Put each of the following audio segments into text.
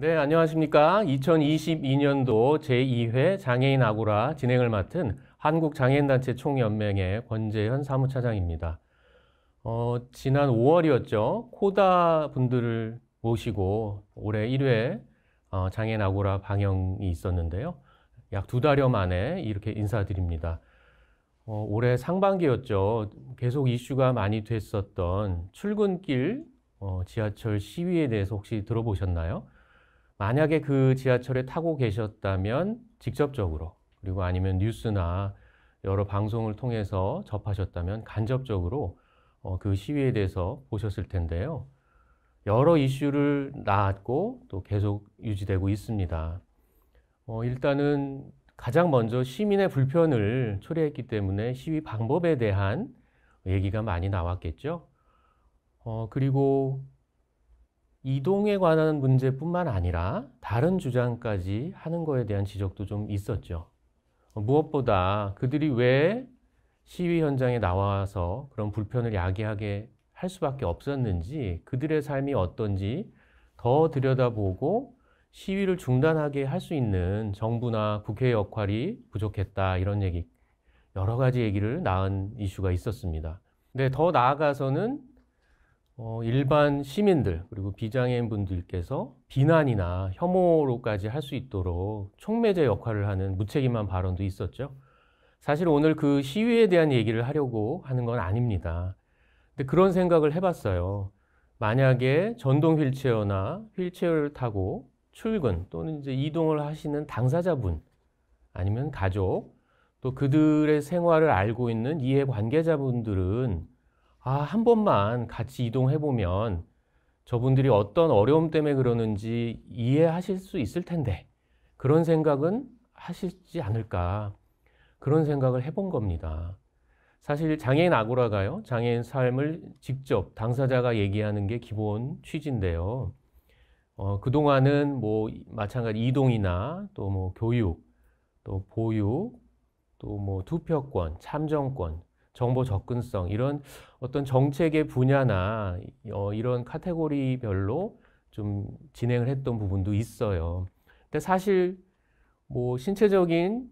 네, 안녕하십니까. 2022년도 제2회 장애인 아고라 진행을 맡은 한국장애인단체 총연맹의 권재현 사무차장입니다. 어, 지난 5월이었죠. 코다 분들을 모시고 올해 1회 어, 장애인 아고라 방영이 있었는데요. 약 두 달여 만에 이렇게 인사드립니다. 어, 올해 상반기였죠. 계속 이슈가 많이 됐었던 출근길 어, 지하철 시위에 대해서 혹시 들어보셨나요? 만약에 그 지하철에 타고 계셨다면 직접적으로 그리고 아니면 뉴스나 여러 방송을 통해서 접하셨다면 간접적으로 어, 그 시위에 대해서 보셨을 텐데요. 여러 이슈를 낳았고 또 계속 유지되고 있습니다. 어, 일단은 가장 먼저 시민의 불편을 초래했기 때문에 시위 방법에 대한 얘기가 많이 나왔겠죠. 어, 그리고 이동에 관한 문제뿐만 아니라 다른 주장까지 하는 거에 대한 지적도 좀 있었죠. 무엇보다 그들이 왜 시위 현장에 나와서 그런 불편을 야기하게 할 수밖에 없었는지 그들의 삶이 어떤지 더 들여다보고 시위를 중단하게 할 수 있는 정부나 국회의 역할이 부족했다 이런 얘기 여러 가지 얘기를 낳은 이슈가 있었습니다. 근데 더 나아가서는 어, 일반 시민들 그리고 비장애인 분들께서 비난이나 혐오로까지 할 수 있도록 촉매제 역할을 하는 무책임한 발언도 있었죠. 사실 오늘 그 시위에 대한 얘기를 하려고 하는 건 아닙니다. 근데 그런 생각을 해봤어요. 만약에 전동 휠체어나 휠체어를 타고 출근 또는 이제 이동을 하시는 당사자분 아니면 가족 또 그들의 생활을 알고 있는 이해 관계자분들은 아, 한 번만 같이 이동해보면 저분들이 어떤 어려움 때문에 그러는지 이해하실 수 있을 텐데 그런 생각은 하시지 않을까 그런 생각을 해본 겁니다. 사실 장애인 아고라가요. 장애인 삶을 직접 당사자가 얘기하는 게 기본 취지인데요. 어, 그동안은 뭐 마찬가지 이동이나 또 뭐 교육, 또 보육, 또뭐 투표권, 참정권, 정보 접근성 이런 어떤 정책의 분야나 어, 이런 카테고리별로 좀 진행을 했던 부분도 있어요. 근데 사실 뭐 신체적인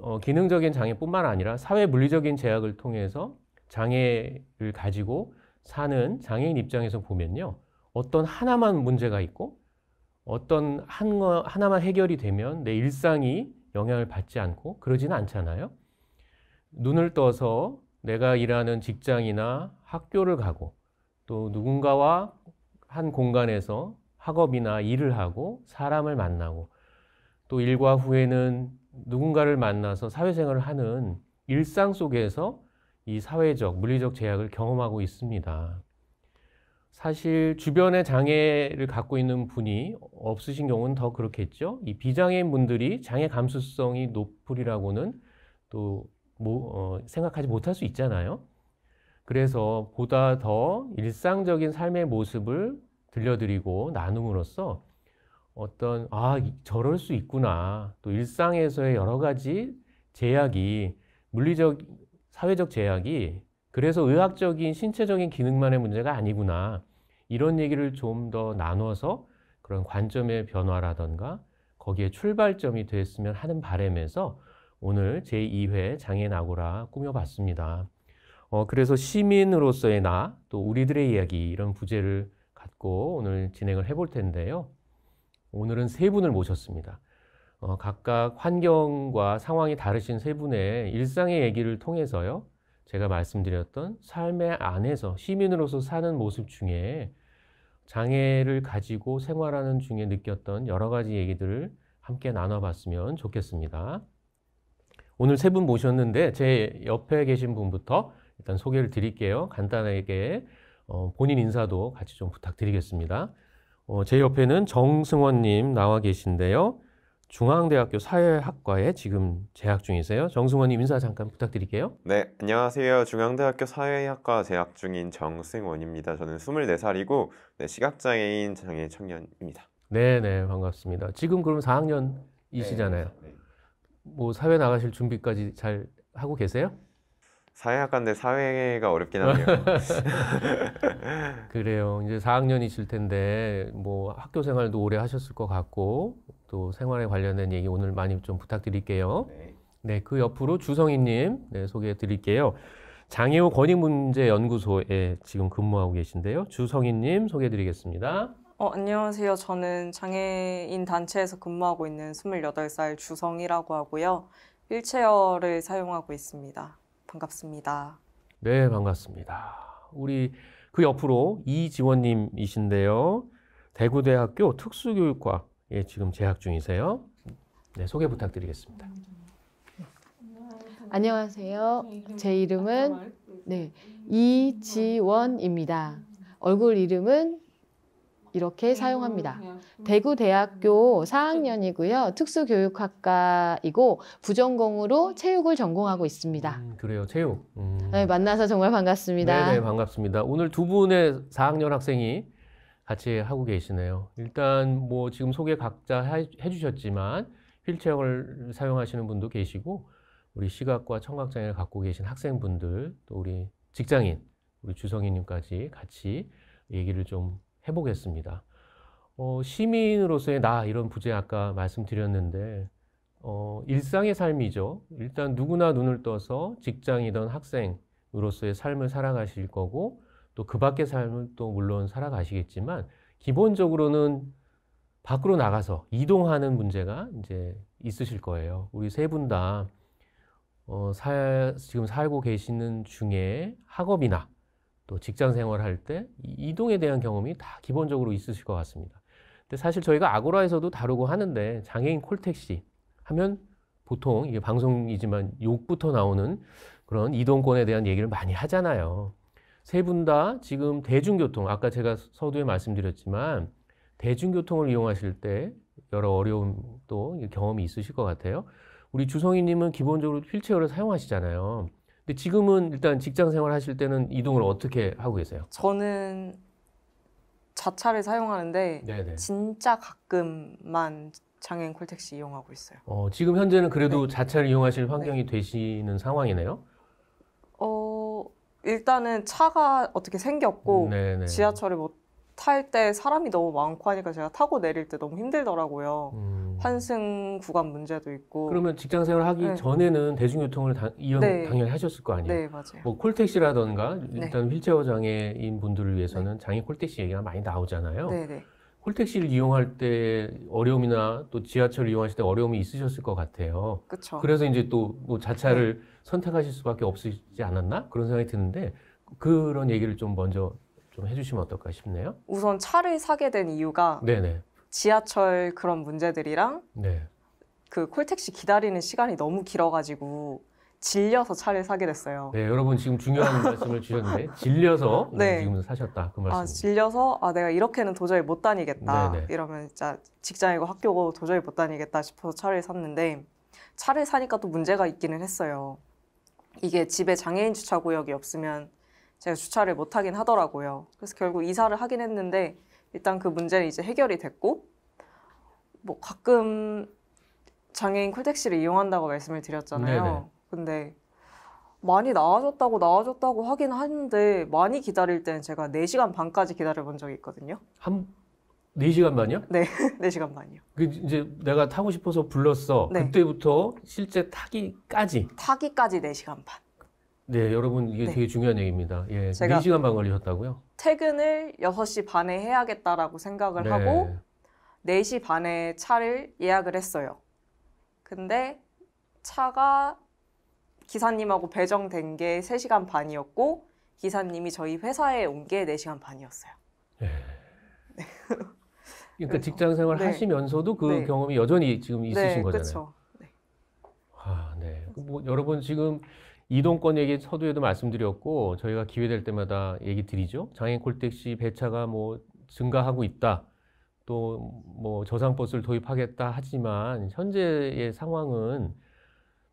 어, 기능적인 장애뿐만 아니라 사회 물리적인 제약을 통해서 장애를 가지고 사는 장애인 입장에서 보면요. 어떤 하나만 문제가 있고 어떤 한 거, 하나만 해결이 되면 내 일상이 영향을 받지 않고 그러지는 않잖아요. 눈을 떠서 내가 일하는 직장이나 학교를 가고 또 누군가와 한 공간에서 학업이나 일을 하고 사람을 만나고 또 일과 후에는 누군가를 만나서 사회생활을 하는 일상 속에서 이 사회적, 물리적 제약을 경험하고 있습니다. 사실 주변에 장애를 갖고 있는 분이 없으신 경우는 더 그렇겠죠. 이 비장애인 분들이 장애 감수성이 높으리라고는 또 뭐, 어, 생각하지 못할 수 있잖아요. 그래서 보다 더 일상적인 삶의 모습을 들려드리고 나눔으로써 어떤 아 저럴 수 있구나 또 일상에서의 여러 가지 제약이 물리적 사회적 제약이 그래서 의학적인 신체적인 기능만의 문제가 아니구나 이런 얘기를 좀 더 나눠서 그런 관점의 변화라던가 거기에 출발점이 됐으면 하는 바램에서 오늘 제2회 장애나고라 꾸며봤습니다. 어, 그래서 시민으로서의 나, 또 우리들의 이야기 이런 부제를 갖고 오늘 진행을 해볼 텐데요. 오늘은 세 분을 모셨습니다. 어, 각각 환경과 상황이 다르신 세 분의 일상의 얘기를 통해서요. 제가 말씀드렸던 삶의 안에서 시민으로서 사는 모습 중에 장애를 가지고 생활하는 중에 느꼈던 여러 가지 얘기들을 함께 나눠봤으면 좋겠습니다. 오늘 세 분 모셨는데 제 옆에 계신 분부터 일단 소개를 드릴게요. 간단하게 어, 본인 인사도 같이 좀 부탁드리겠습니다. 어, 제 옆에는 정승원님 나와 계신데요. 중앙대학교 사회학과에 지금 재학 중이세요. 정승원님 인사 잠깐 부탁드릴게요. 네, 안녕하세요. 중앙대학교 사회학과 재학 중인 정승원입니다. 저는 24살이고 네, 시각장애인 장애 청년입니다. 네, 네, 반갑습니다. 지금 그럼 4학년이시잖아요. 네, 네. 뭐 사회 나가실 준비까지 잘 하고 계세요? 사회학과인데 사회가 어렵긴 하네요. 그래요. 이제 4학년이실 텐데 뭐 학교 생활도 오래 하셨을 것 같고 또 생활에 관련된 얘기 오늘 많이 좀 부탁드릴게요. 네. 네, 그 옆으로 주성희님 네, 소개해 드릴게요. 장애우 권익문제연구소에 지금 근무하고 계신데요. 주성희님 소개해 드리겠습니다. 어, 안녕하세요. 저는 장애인 단체에서 근무하고 있는 28살 주성이라고 하고요. 휠체어를 사용하고 있습니다. 반갑습니다. 네, 반갑습니다. 우리 그 옆으로 이지원님이신데요. 대구대학교 특수교육과 에 지금 재학 중이세요. 네, 소개 부탁드리겠습니다. 안녕하세요. 네, 제 이름은 네, 이지원입니다. 얼굴 이름은 이렇게 음, 사용합니다. 음. 대구 대학교 4학년이고요. 음, 특수교육학과이고 부전공으로 체육을 전공하고 있습니다. 음, 그래요, 체육. 음. 네, 만나서 정말 반갑습니다. 네, 네 반갑습니다. 오늘 두 분의 4학년 학생이 같이 하고 계시네요. 일단 뭐 지금 소개 각자 해주셨지만 휠체어를 사용하시는 분도 계시고 우리 시각과 청각장애를 갖고 계신 학생분들 또 우리 직장인 우리 주성희님까지 같이 얘기를 좀 해보겠습니다. 어, 시민으로서의 나 이런 부제 아까 말씀드렸는데 어, 일상의 삶이죠. 일단 누구나 눈을 떠서 직장이던 학생으로서의 삶을 살아가실 거고 또 그 밖의 삶은 또 물론 살아가시겠지만 기본적으로는 밖으로 나가서 이동하는 문제가 이제 있으실 거예요. 우리 세 분 다, 어, 지금 살고 계시는 중에 학업이나 또 직장 생활할 때 이동에 대한 경험이 다 기본적으로 있으실 것 같습니다. 근데 사실 저희가 아고라에서도 다루고 하는데 장애인 콜택시 하면 보통 이게 방송이지만 욕부터 나오는 그런 이동권에 대한 얘기를 많이 하잖아요. 세 분 다 지금 대중교통 아까 제가 서두에 말씀드렸지만 대중교통을 이용하실 때 여러 어려움 또 경험이 있으실 것 같아요. 우리 주성희님은 기본적으로 휠체어를 사용하시잖아요. 근데 지금은 일단 직장 생활 하실 때는 이동을 어떻게 하고 계세요? 저는 자차를 사용하는데 네네. 진짜 가끔만 장애인 콜택시 이용하고 있어요. 어, 지금 현재는 그래도 네. 자차를 이용하실 환경이 네. 되시는 상황이네요. 어, 일단은 차가 어떻게 생겼고 음, 네네. 지하철을 못 탈 때 사람이 너무 많고 하니까 제가 타고 내릴 때 너무 힘들더라고요. 음. 환승 구간 문제도 있고. 그러면 직장 생활 하기 네. 전에는 대중교통을 다, 이용 네. 당연히 하셨을 거 아니에요? 네, 맞아요. 뭐 콜택시라던가 일단 네. 휠체어 장애인 분들을 네. 위해서는 장애 콜택시 얘기가 많이 나오잖아요. 네, 네. 콜택시를 이용할 때 어려움이나 또 지하철을 이용하실 때 어려움이 있으셨을 것 같아요. 그렇죠. 그래서 이제 또뭐 자차를 네. 선택하실 수밖에 없으시지 않았나 그런 생각이 드는데 그런 얘기를 좀 먼저 좀 해주시면 어떨까 싶네요. 우선 차를 사게 된 이유가 네네. 네. 지하철 그런 문제들이랑 네. 그 콜택시 기다리는 시간이 너무 길어가지고 질려서 차를 사게 됐어요. 네, 여러분 지금 중요한 말씀을 주셨는데 질려서 네. 네. 지금 사셨다 그 말씀. 아, 질려서 아 내가 이렇게는 도저히 못 다니겠다 네네. 네. 이러면 진짜 직장이고 학교고 도저히 못 다니겠다 싶어서 차를 샀는데 차를 사니까 또 문제가 있기는 했어요. 이게 집에 장애인 주차 구역이 없으면 제가 주차를 못 하긴 하더라고요. 그래서 결국 이사를 하긴 했는데 일단 그 문제는 이제 해결이 됐고 뭐 가끔 장애인 콜택시를 이용한다고 말씀을 드렸잖아요. 네네. 근데 많이 나아졌다고 나아졌다고 하긴 하는데 많이 기다릴 때는 제가 4시간 반까지 기다려 본 적이 있거든요. 한 4시간 반이요? 네, 4시간 반이요. 그 이제 내가 타고 싶어서 불렀어. 네. 그때부터 실제 타기까지 타기까지 4시간 반. 네, 여러분 이게 네. 되게 중요한 얘기입니다. 예, 제가 4시간 반 걸리셨다고요? 퇴근을 6시 반에 해야겠다라고 생각을 네. 하고 4시 반에 차를 예약을 했어요. 근데 차가 기사님하고 배정된 게 3시간 반이었고 기사님이 저희 회사에 온 게 4시간 반이었어요. 네. 그러니까 직장 생활 네. 하시면서도 그 네. 경험이 여전히 지금 있으신 거잖아요. 그렇죠. 네. 아, 네. 뭐 여러분 지금 이동권 얘기 서두에도 말씀드렸고 저희가 기회 될 때마다 얘기 드리죠. 장애인 콜택시 배차가 뭐 증가하고 있다. 또 뭐 저상 버스를 도입하겠다 하지만 현재의 상황은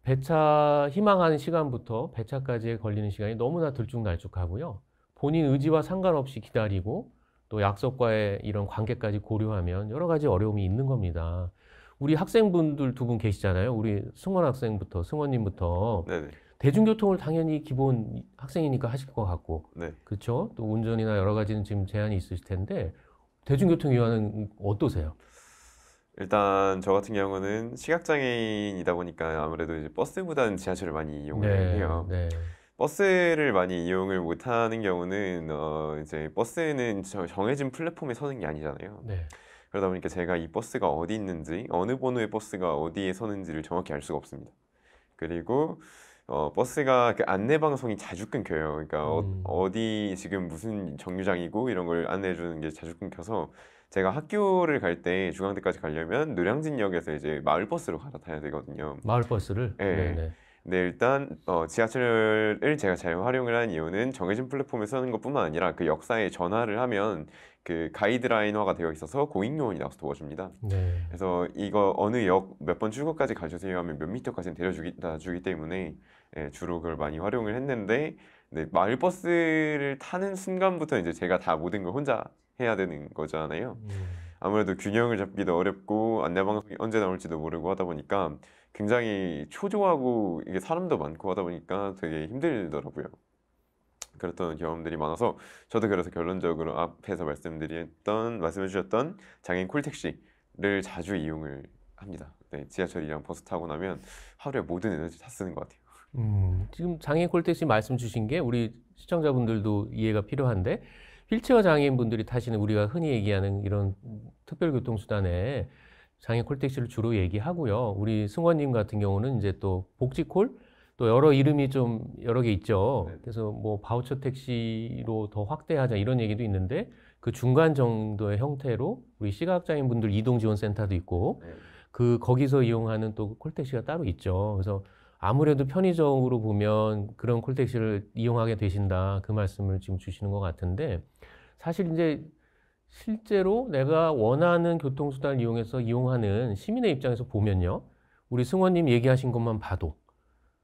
배차 희망하는 시간부터 배차까지 걸리는 시간이 너무나 들쭉날쭉하고요. 본인 의지와 상관없이 기다리고 또 약속과의 이런 관계까지 고려하면 여러 가지 어려움이 있는 겁니다. 우리 학생분들 두 분 계시잖아요. 우리 승원 학생부터 승원님부터 네네. 대중교통을 당연히 기본 학생이니까 하실 것 같고 네. 그렇죠? 또 운전이나 여러 가지는 지금 제한이 있으실 텐데 대중교통 이용하는 어떠세요? 일단 저 같은 경우는 시각장애인이다 보니까 아무래도 이제 버스보다는 지하철을 많이 이용을 네, 해요. 네. 버스를 많이 이용을 못하는 경우는 어 이제 버스는 정해진 플랫폼에 서는 게 아니잖아요. 네. 그러다 보니까 제가 이 버스가 어디 있는지 어느 번호의 버스가 어디에 서는지를 정확히 알 수가 없습니다. 그리고 어, 버스가 그 안내 방송이 자주 끊겨요. 그러니까 어, 음. 어, 디 지금 무슨 정류장이고 이런 걸 안내해 주는 게 자주 끊겨서 제가 학교를 갈 때 중앙대까지 가려면 노량진역에서 이제 마을 버스로 갈아타야 되거든요. 마을 버스를. 네. 네네. 네, 일단 어, 지하철을 제가 잘 활용을 한 이유는 정해진 플랫폼에 서는 것뿐만 아니라 그 역사에 전화를 하면 그 가이드라인화가 되어 있어서 고잉요원이 나와서 도와줍니다. 네. 그래서 이거 어느 역 몇 번 출구까지 가주세요 하면 몇 미터까지는 데려주기 다 주기 때문에 예, 주로 그걸 많이 활용을 했는데 네, 마을 버스를 타는 순간부터 이제 제가 다 모든 걸 혼자 해야 되는 거잖아요. 음. 아무래도 균형을 잡기도 어렵고 안내 방송이 언제 나올지도 모르고 하다 보니까 굉장히 초조하고 이게 사람도 많고 하다 보니까 되게 힘들더라고요. 그랬던 경험들이 많아서 저도 그래서 결론적으로 앞에서 말씀드렸던 말씀해 주셨던 장애인 콜택시를 자주 이용을 합니다. 네, 지하철이랑 버스 타고 나면 하루에 모든 에너지 다 쓰는 것 같아요. 음, 지금 장애인 콜택시 말씀 주신 게 우리 시청자분들도 이해가 필요한데 휠체어 장애인분들이 타시는 우리가 흔히 얘기하는 이런 특별교통수단에 장애 콜택시를 주로 얘기하고요. 우리 승원님 같은 경우는 이제 또 복지콜 또 여러 이름이 좀 여러 개 있죠. 네. 그래서 뭐 바우처 택시로 더 확대하자 이런 얘기도 있는데 그 중간 정도의 형태로 우리 시각장애인분들 이동지원센터도 있고 네. 그 거기서 이용하는 또 콜택시가 따로 있죠. 그래서 아무래도 편의적으로 보면 그런 콜택시를 이용하게 되신다 그 말씀을 지금 주시는 것 같은데 사실 이제 실제로 내가 원하는 교통수단을 이용해서 이용하는 시민의 입장에서 보면요 우리 승원님 얘기하신 것만 봐도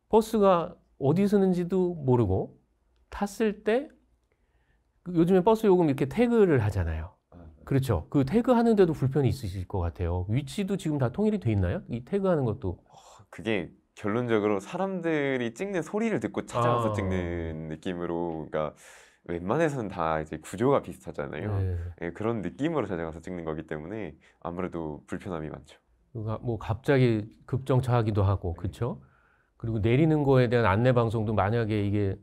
버스가 어디 서는지도 모르고 탔을 때 그 요즘에 버스 요금 이렇게 태그를 하잖아요. 아, 네. 그렇죠. 그 태그 하는데도 불편이 있으실 것 같아요. 위치도 지금 다 통일이 돼 있나요? 이 태그 하는 것도. 아, 그게 결론적으로 사람들이 찍는 소리를 듣고 찾아와서 아. 찍는 느낌으로 그러니까 웬만해서는 다 이제 구조가 비슷하잖아요. 네. 예, 그런 느낌으로 찾아가서 찍는 거기 때문에 아무래도 불편함이 많죠. 뭐 갑자기 급정차하기도 하고 그렇죠. 그리고 내리는 거에 대한 안내 방송도 만약에 이게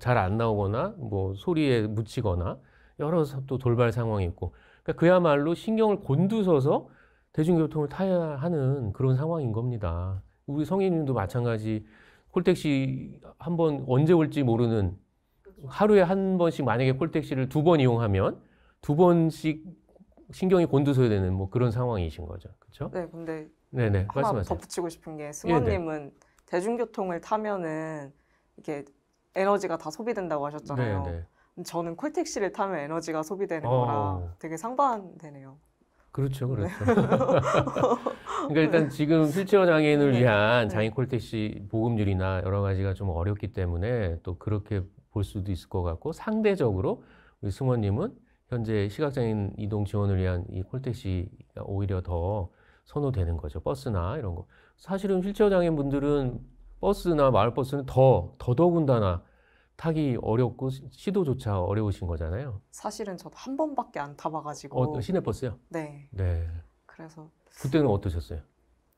잘 안 나오거나 뭐 소리에 묻히거나 여러 또 돌발 상황이 있고 그러니까 그야말로 신경을 곤두서서 대중교통을 타야 하는 그런 상황인 겁니다. 우리 성인님도 마찬가지 콜택시 한 번 언제 올지 모르는 하루에 한 번씩 만약에 콜택시를 두 번 이용하면 두 번씩 신경이 곤두서야 되는 뭐 그런 상황이신 거죠. 그렇죠? 네, 근데 네네, 말씀하세요. 덧붙이고 싶은 게 예, 네. 승원님은 대중교통을 타면은 이게 에너지가 다 소비된다고 하셨잖아요. 네네. 네. 저는 콜택시를 타면 에너지가 소비되는 거라 어. 되게 상반되네요. 그렇죠, 그렇죠. 네. 그러니까 일단 지금 휠체어 장애인을 네. 위한 네. 장애 콜택시 보급률이나 여러 가지가 좀 어렵기 때문에 또 그렇게 볼 수도 있을 것 같고 상대적으로 우리 승원님은 현재 시각장애인 이동 지원을 위한 이 콜택시가 오히려 더 선호되는 거죠. 버스나 이런 거. 사실은 휠체어 장애인분들은 버스나 마을버스는 더, 더더군다나 타기 어렵고 시도조차 어려우신 거잖아요. 사실은 저도 한 번밖에 안 타봐가지고. 어, 시내버스요? 네. 네. 그래서 그때는 어떠셨어요?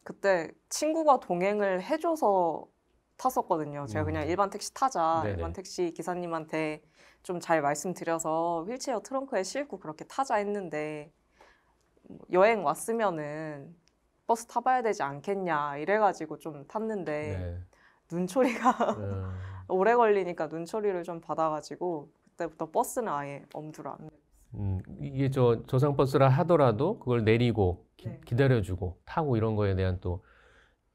그때 친구가 동행을 해줘서 탔었거든요. 제가 음. 그냥 일반 택시 타자, 네네. 일반 택시 기사님한테 좀 잘 말씀드려서 휠체어 트렁크에 싣고 그렇게 타자 했는데 뭐 여행 왔으면은 버스 타봐야 되지 않겠냐 이래가지고 좀 탔는데 네. 눈초리가 음. 오래 걸리니까 눈초리를 좀 받아가지고 그때부터 버스는 아예 엄두를 안 음, 이게 저 저상 버스라 하더라도 그걸 내리고 기, 네. 기다려주고 타고 이런 거에 대한 또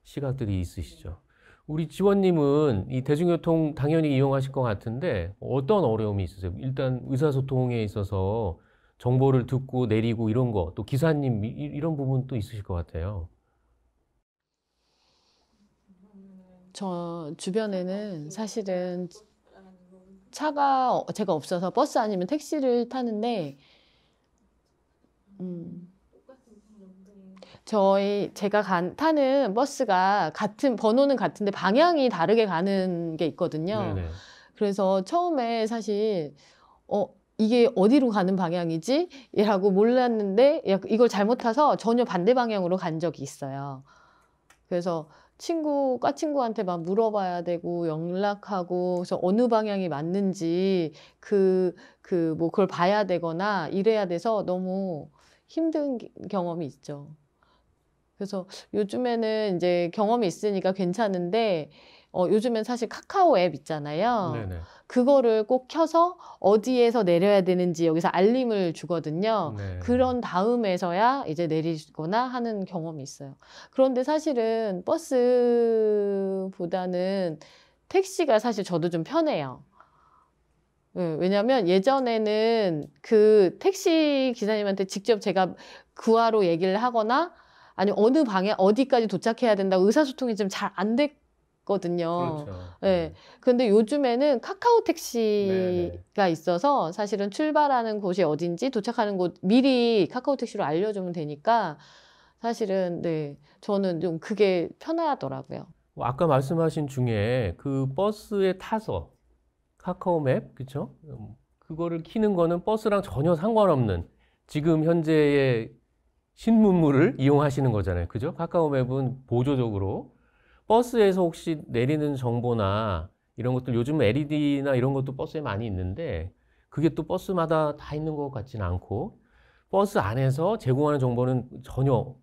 시각들이 있으시죠. 우리 지원님은 이 대중교통 당연히 이용하실 것 같은데 어떤 어려움이 있으세요? 일단 의사소통에 있어서 정보를 듣고 내리고 이런 거, 또 기사님 이런 부분 또 있으실 것 같아요. 저 주변에는 사실은 차가 어, 제가 없어서 버스 아니면 택시를 타는데 음, 저희 제가 간, 타는 버스가 같은 번호는 같은데 방향이 다르게 가는 게 있거든요. 네네. 그래서 처음에 사실 어 이게 어디로 가는 방향이지? 라고 몰랐는데 이걸 잘못 타서 전혀 반대 방향으로 간 적이 있어요. 그래서 친구, 과 친구한테 막 물어봐야 되고 연락하고 그래서 어느 방향이 맞는지 그 그 뭐 그걸 봐야 되거나 이래야 돼서 너무 힘든 경험이 있죠. 그래서 요즘에는 이제 경험이 있으니까 괜찮은데 어, 요즘엔 사실 카카오 앱 있잖아요. 네네. 그거를 꼭 켜서 어디에서 내려야 되는지 여기서 알림을 주거든요. 네. 그런 다음에서야 이제 내리거나 하는 경험이 있어요. 그런데 사실은 버스보다는 택시가 사실 저도 좀 편해요. 네, 예, 왜냐하면 예전에는 그 택시 기사님한테 직접 제가 구하로 얘기를 하거나 아니 어느 방에 어디까지 도착해야 된다 의사소통이 좀 잘 안 됐거든요. 그렇죠. 네. 네. 근데 요즘에는 카카오 네, 택시가 네네. 있어서 사실은 출발하는 곳이 어딘지 도착하는 곳 미리 카카오 택시로 알려주면 되니까 사실은 네 저는 좀 그게 편하더라고요. 뭐 아까 말씀하신 중에 그 버스에 타서 카카오맵 그쵸? 음, 그거를 키는 거는 버스랑 전혀 상관없는 지금 현재의 신문물을 이용하시는 거잖아요. 그죠? 카카오맵은 보조적으로 버스에서 혹시 내리는 정보나 이런 것들 요즘 LED나 이런 것도 버스에 많이 있는데 그게 또 버스마다 다 있는 것 같지는 않고 버스 안에서 제공하는 정보는 전혀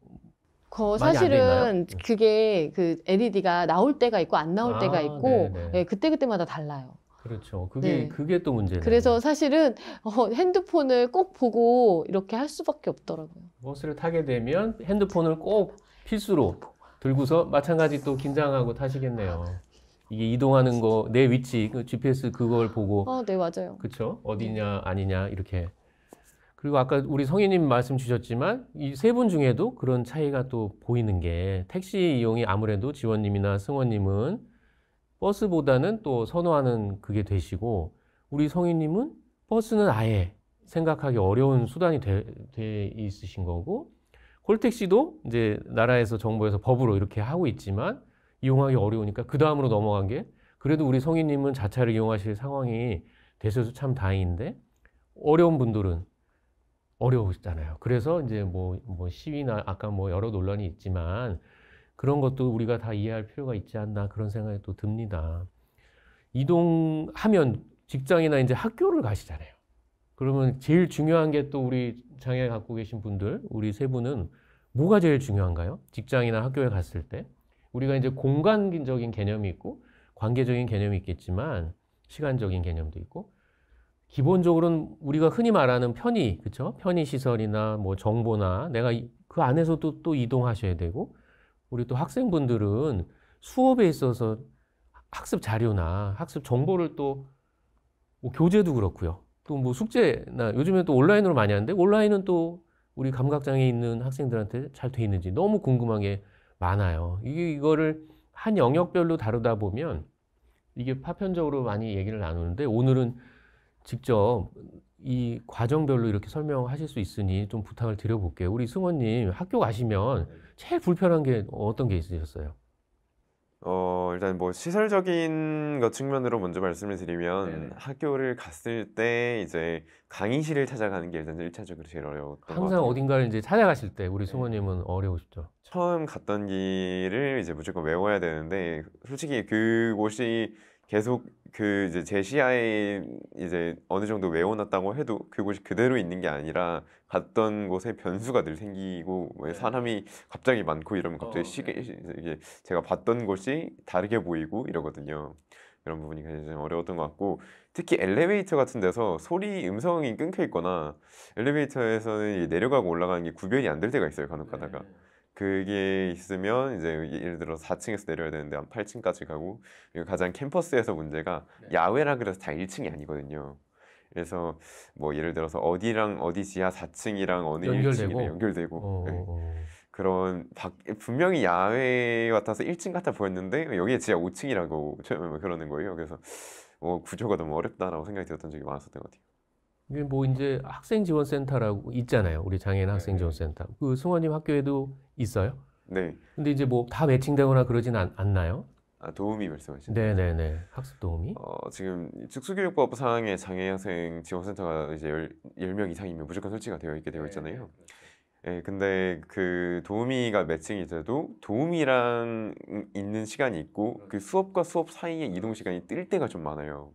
그 사실은 그게 그 LED가 나올 때가 있고 안 나올 아, 때가 있고 예, 그때 그때마다 달라요. 그렇죠. 그게 네. 그게 또 문제네요. 그래서 사실은 어, 핸드폰을 꼭 보고 이렇게 할 수밖에 없더라고요. 버스를 타게 되면 핸드폰을 꼭 필수로 들고서 마찬가지 또 긴장하고 타시겠네요. 이게 이동하는 거 내 위치 그 GPS 그걸 보고 아, 네 맞아요. 그렇죠. 어디냐 아니냐 이렇게. 그리고 아까 우리 성희님 말씀 주셨지만 이 세 분 중에도 그런 차이가 또 보이는 게 택시 이용이 아무래도 지원님이나 승원님은 버스보다는 또 선호하는 그게 되시고 우리 성인님은 버스는 아예 생각하기 어려운 수단이 돼, 돼 있으신 거고 콜택시도 이제 나라에서 정부에서 법으로 이렇게 하고 있지만 이용하기 어려우니까 그 다음으로 넘어간 게 그래도 우리 성인님은 자차를 이용하실 상황이 되셔서 참 다행인데 어려운 분들은 어려우시잖아요. 그래서 이제 뭐, 뭐 시위나 아까 뭐 여러 논란이 있지만 그런 것도 우리가 다 이해할 필요가 있지 않나 그런 생각이 또 듭니다. 이동하면 직장이나 이제 학교를 가시잖아요. 그러면 제일 중요한 게 또 우리 장애 갖고 계신 분들, 우리 세 분은 뭐가 제일 중요한가요? 직장이나 학교에 갔을 때 우리가 이제 공간적인 개념이 있고 관계적인 개념이 있겠지만 시간적인 개념도 있고 기본적으로는 우리가 흔히 말하는 편의, 그렇 편의 시설이나 뭐 정보나 내가 그 안에서도 또 이동하셔야 되고 우리 또 학생분들은 수업에 있어서 학습 자료나 학습 정보를 또뭐 교재도 그렇고요. 또 뭐 숙제나 요즘에 또 온라인으로 많이 하는데 온라인은 또 우리 감각장애 있는 학생들한테 잘 돼 있는지 너무 궁금한 게 많아요. 이게 이거를 한 영역별로 다루다 보면 이게 파편적으로 많이 얘기를 나누는데 오늘은 직접 이 과정별로 이렇게 설명하실 수 있으니 좀 부탁을 드려볼게요. 우리 승원님 학교 가시면 네. 제일 불편한 게 어떤 게 있으셨어요? 어, 일단 뭐 시설적인 것 측면으로 먼저 말씀을 드리면 네 학교를 갔을 때 이제 강의실을 찾아가는 게 일단 1차적으로 제일 어려웠던 항상 같아요. 어딘가를 이제 찾아가실 때 우리 승원님은 네. 어려우셨죠? 처음 갔던 길을 이제 무조건 외워야 되는데 솔직히 그곳이 계속 그 이제 제시아에 이제 어느 정도 외워놨다고 해도 그곳이 그대로 있는 게 아니라 갔던 곳에 변수가 늘 생기고 왜 뭐 네. 사람이 갑자기 많고 이러면 갑자기 어, 시계 네. 이게 제가 봤던 곳이 다르게 보이고 이러거든요. 이런 부분이 굉장히 어려웠던 것 같고 특히 엘리베이터 같은 데서 소리 음성이 끊겨 있거나 엘리베이터에서는 내려가고 올라가는 게 구별이 안 될 때가 있어요 간혹 가다가. 네. 그게 있으면 이제 예를 들어 4층에서 내려야 되는데 한 8층까지 가고 그리고 가장 캠퍼스에서 문제가 네. 야외라 그래서 다 1층이 아니거든요. 그래서 뭐 예를 들어서 어디랑 어디 지하 4층이랑 어느 연층이 연결되고 어... 어 네. 어. 그런 분명히 야외 같아서 1층 같아 보였는데 여기에 지하 5층이라고 뭐 그러는 거예요. 그래서 뭐 구조가 너무 어렵다라고 생각이 들었던 적이 많았었던 것 같아요. 이게 뭐 이제 학생 지원센터라고 있잖아요. 우리 장애인 학생 네. 지원센터. 그 승원님 학교에도 있어요? 네. 근데 이제 뭐 다 매칭되거나 그러진 않, 않나요? 아, 도우미 말씀하시는 네네네. 네, 네. 학습 도우미? 어, 지금 특수교육법 상의장애 학생 지원센터가 이제 열, 10명 이상이면 무조건 설치가 되어 있게 되어 있잖아요. 예, 네, 근데 그 도우미가 매칭이 돼도 도우미랑 있는 시간이 있고 그 수업과 수업 사이에 이동 시간이 뜰 때가 좀 많아요.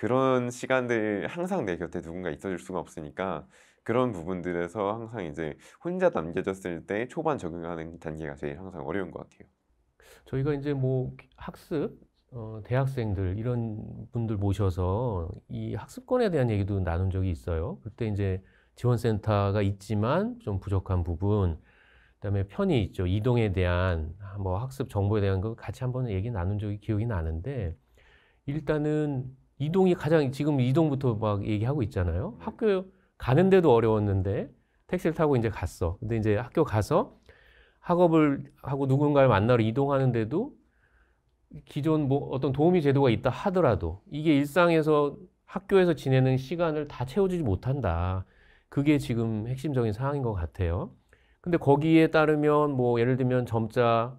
그런 시간들 항상 내 곁에 누군가 있어줄 수가 없으니까 그런 부분들에서 항상 이제 혼자 남겨졌을 때 초반 적응하는 단계가 제일 항상 어려운 것 같아요. 저희가 이제 뭐 학습, 어, 대학생들 이런 분들 모셔서 이 학습권에 대한 얘기도 나눈 적이 있어요. 그때 이제 지원센터가 있지만 좀 부족한 부분, 그다음에 편의 있죠. 이동에 대한 뭐 학습 정보에 대한 거 같이 한번 얘기 나눈 적이 기억이 나는데 일단은 이동이 가장 지금 이동부터 막 얘기하고 있잖아요. 학교 가는데도 어려웠는데 택시를 타고 이제 갔어. 근데 이제 학교 가서 학업을 하고 누군가를 만나러 이동하는데도 기존 뭐 어떤 도우미 제도가 있다 하더라도 이게 일상에서 학교에서 지내는 시간을 다 채워주지 못한다. 그게 지금 핵심적인 사항인 것 같아요. 근데 거기에 따르면 뭐 예를 들면 점자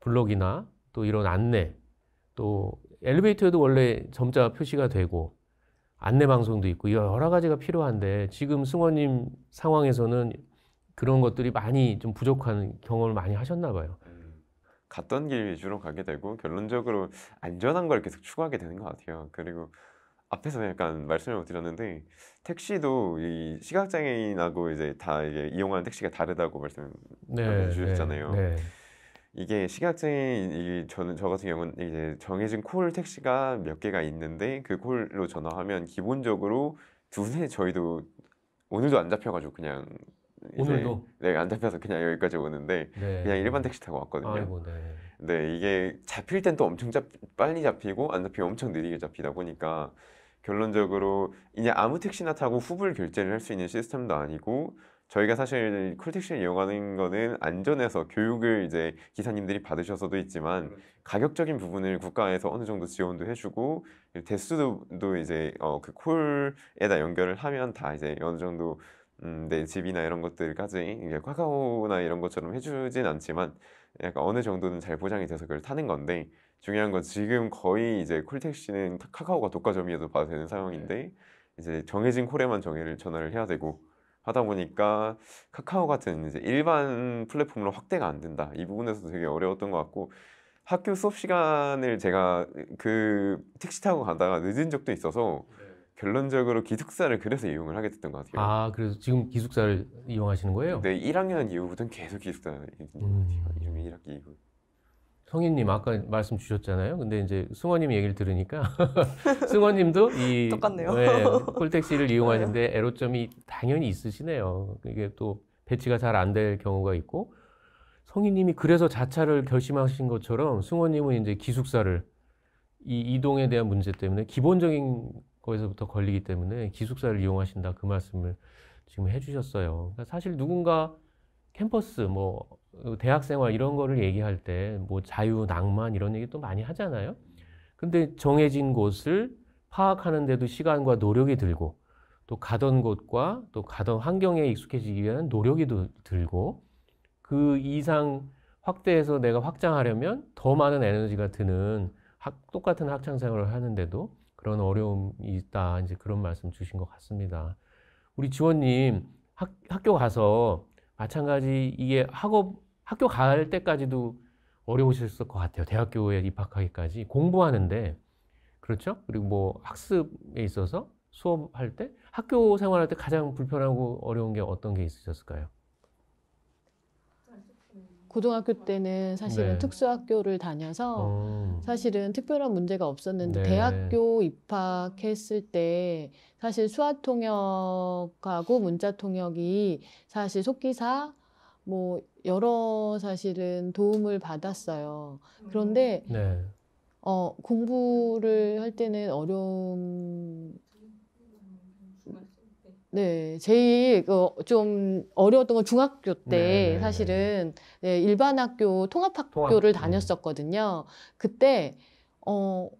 블록이나 또 이런 안내 또 엘리베이터에도 원래 점자 표시가 되고 안내 방송도 있고 여러 가지가 필요한데 지금 승원님 상황에서는 그런 것들이 많이 좀 부족한 경험을 많이 하셨나 봐요. 음, 갔던 길 위주로 가게 되고 결론적으로 안전한 걸 계속 추구하게 되는 것 같아요. 그리고 앞에서 약간 말씀을 못 드렸는데 택시도 이 시각장애인하고 이제 다이제 이용하는 택시가 다르다고 말씀 네, 주셨잖아요. 네, 네. 이게 식약증이 이 저는 저 같은 경우는 이제 정해진 콜 택시가 몇 개가 있는데 그 콜로 전화하면 기본적으로 두세 저희도 오늘도 안 잡혀가지고 그냥 오늘도 네안 잡혀서 그냥 여기까지 오는데 네. 그냥 일반 택시 타고 왔거든요. 아이고, 네. 네 이게 잡힐 땐 또 엄청 잡, 빨리 잡히고 안 잡히면 엄청 느리게 잡히다 보니까 결론적으로 이제 아무 택시나 타고 후불 결제를 할 수 있는 시스템도 아니고 저희가 사실 쿨택시를 이용하는 거는 안전해서 교육을 이제 기사님들이 받으셔서도 있지만 음. 가격적인 부분을 국가에서 어느 정도 지원도 해주고 대수도 이제 어, 그 콜에다 연결을 하면 다 이제 어느 정도 음, 내 집이나 이런 것들까지 이제 카카오나 이런 것처럼 해주진 않지만 약간 어느 정도는 잘 보장이 돼서 그걸 타는 건데 중요한 건 지금 거의 이제 콜택시는 카카오가 독과점이어도 봐도 되는 상황인데 네. 이제 정해진 콜에만 정해를 전화를 해야 되고 하다 보니까 카카오 같은 이제 일반 플랫폼으로 확대가 안 된다. 이 부분에서도 되게 어려웠던 것 같고 학교 수업 시간을 제가 그 택시 타고 가다가 늦은 적도 있어서 네. 결론적으로 기숙사를 그래서 이용을 하게 됐던 것 같아요. 아, 그래서 지금 기숙사를 이용하시는 거예요? 네, 1학년 이후부터는 계속 기숙사 이용이 음. 1학기 이후. 성인님 아까 말씀 주셨잖아요. 근데 이제 승원님 얘기를 들으니까 승원님도 이 똑같네요. 네, 콜택시를 이용하는데 네. 애로점이 당연히 있으시네요. 이게 또 배치가 잘 안 될 경우가 있고 성희님이 그래서 자차를 결심하신 것처럼 승원님은 이제 기숙사를 이 이동에 대한 문제 때문에 기본적인 거에서부터 걸리기 때문에 기숙사를 이용하신다 그 말씀을 지금 해주셨어요. 그러니까 사실 누군가 캠퍼스 뭐 어, 대학생활 이런 거를 얘기할 때 뭐 자유, 낭만 이런 얘기 또 많이 하잖아요. 근데 정해진 곳을 파악하는데도 시간과 노력이 들고 또 가던 곳과 또 가던 환경에 익숙해지기 위한 노력이 들고 그 이상 확대해서 내가 확장하려면 더 많은 에너지가 드는 학, 똑같은 학창 생활을 하는데도 그런 어려움이 있다. 이제 그런 말씀 주신 것 같습니다. 우리 지원님 학, 학교 가서 마찬가지 이게 학업 학교 갈 때까지도 어려우셨을 것 같아요. 대학교에 입학하기까지 공부하는데 그렇죠? 그리고 뭐 학습에 있어서 수업할 때 학교 생활할 때 가장 불편하고 어려운 게 어떤 게 있으셨을까요? 고등학교 때는 사실은 네. 특수학교를 다녀서 어. 사실은 특별한 문제가 없었는데 네. 대학교 입학했을 때 사실 수화 통역하고 문자 통역이 사실 속기사 뭐 여러 사실은 도움을 받았어요. 그런데 음. 네. 어, 공부를 할 때는 어려움 네, 제일 그좀 어, 어려웠던 건 중학교 때 네, 네, 네. 사실은 네, 일반 학교 통합학교를 음. 다녔었거든요. 그때 어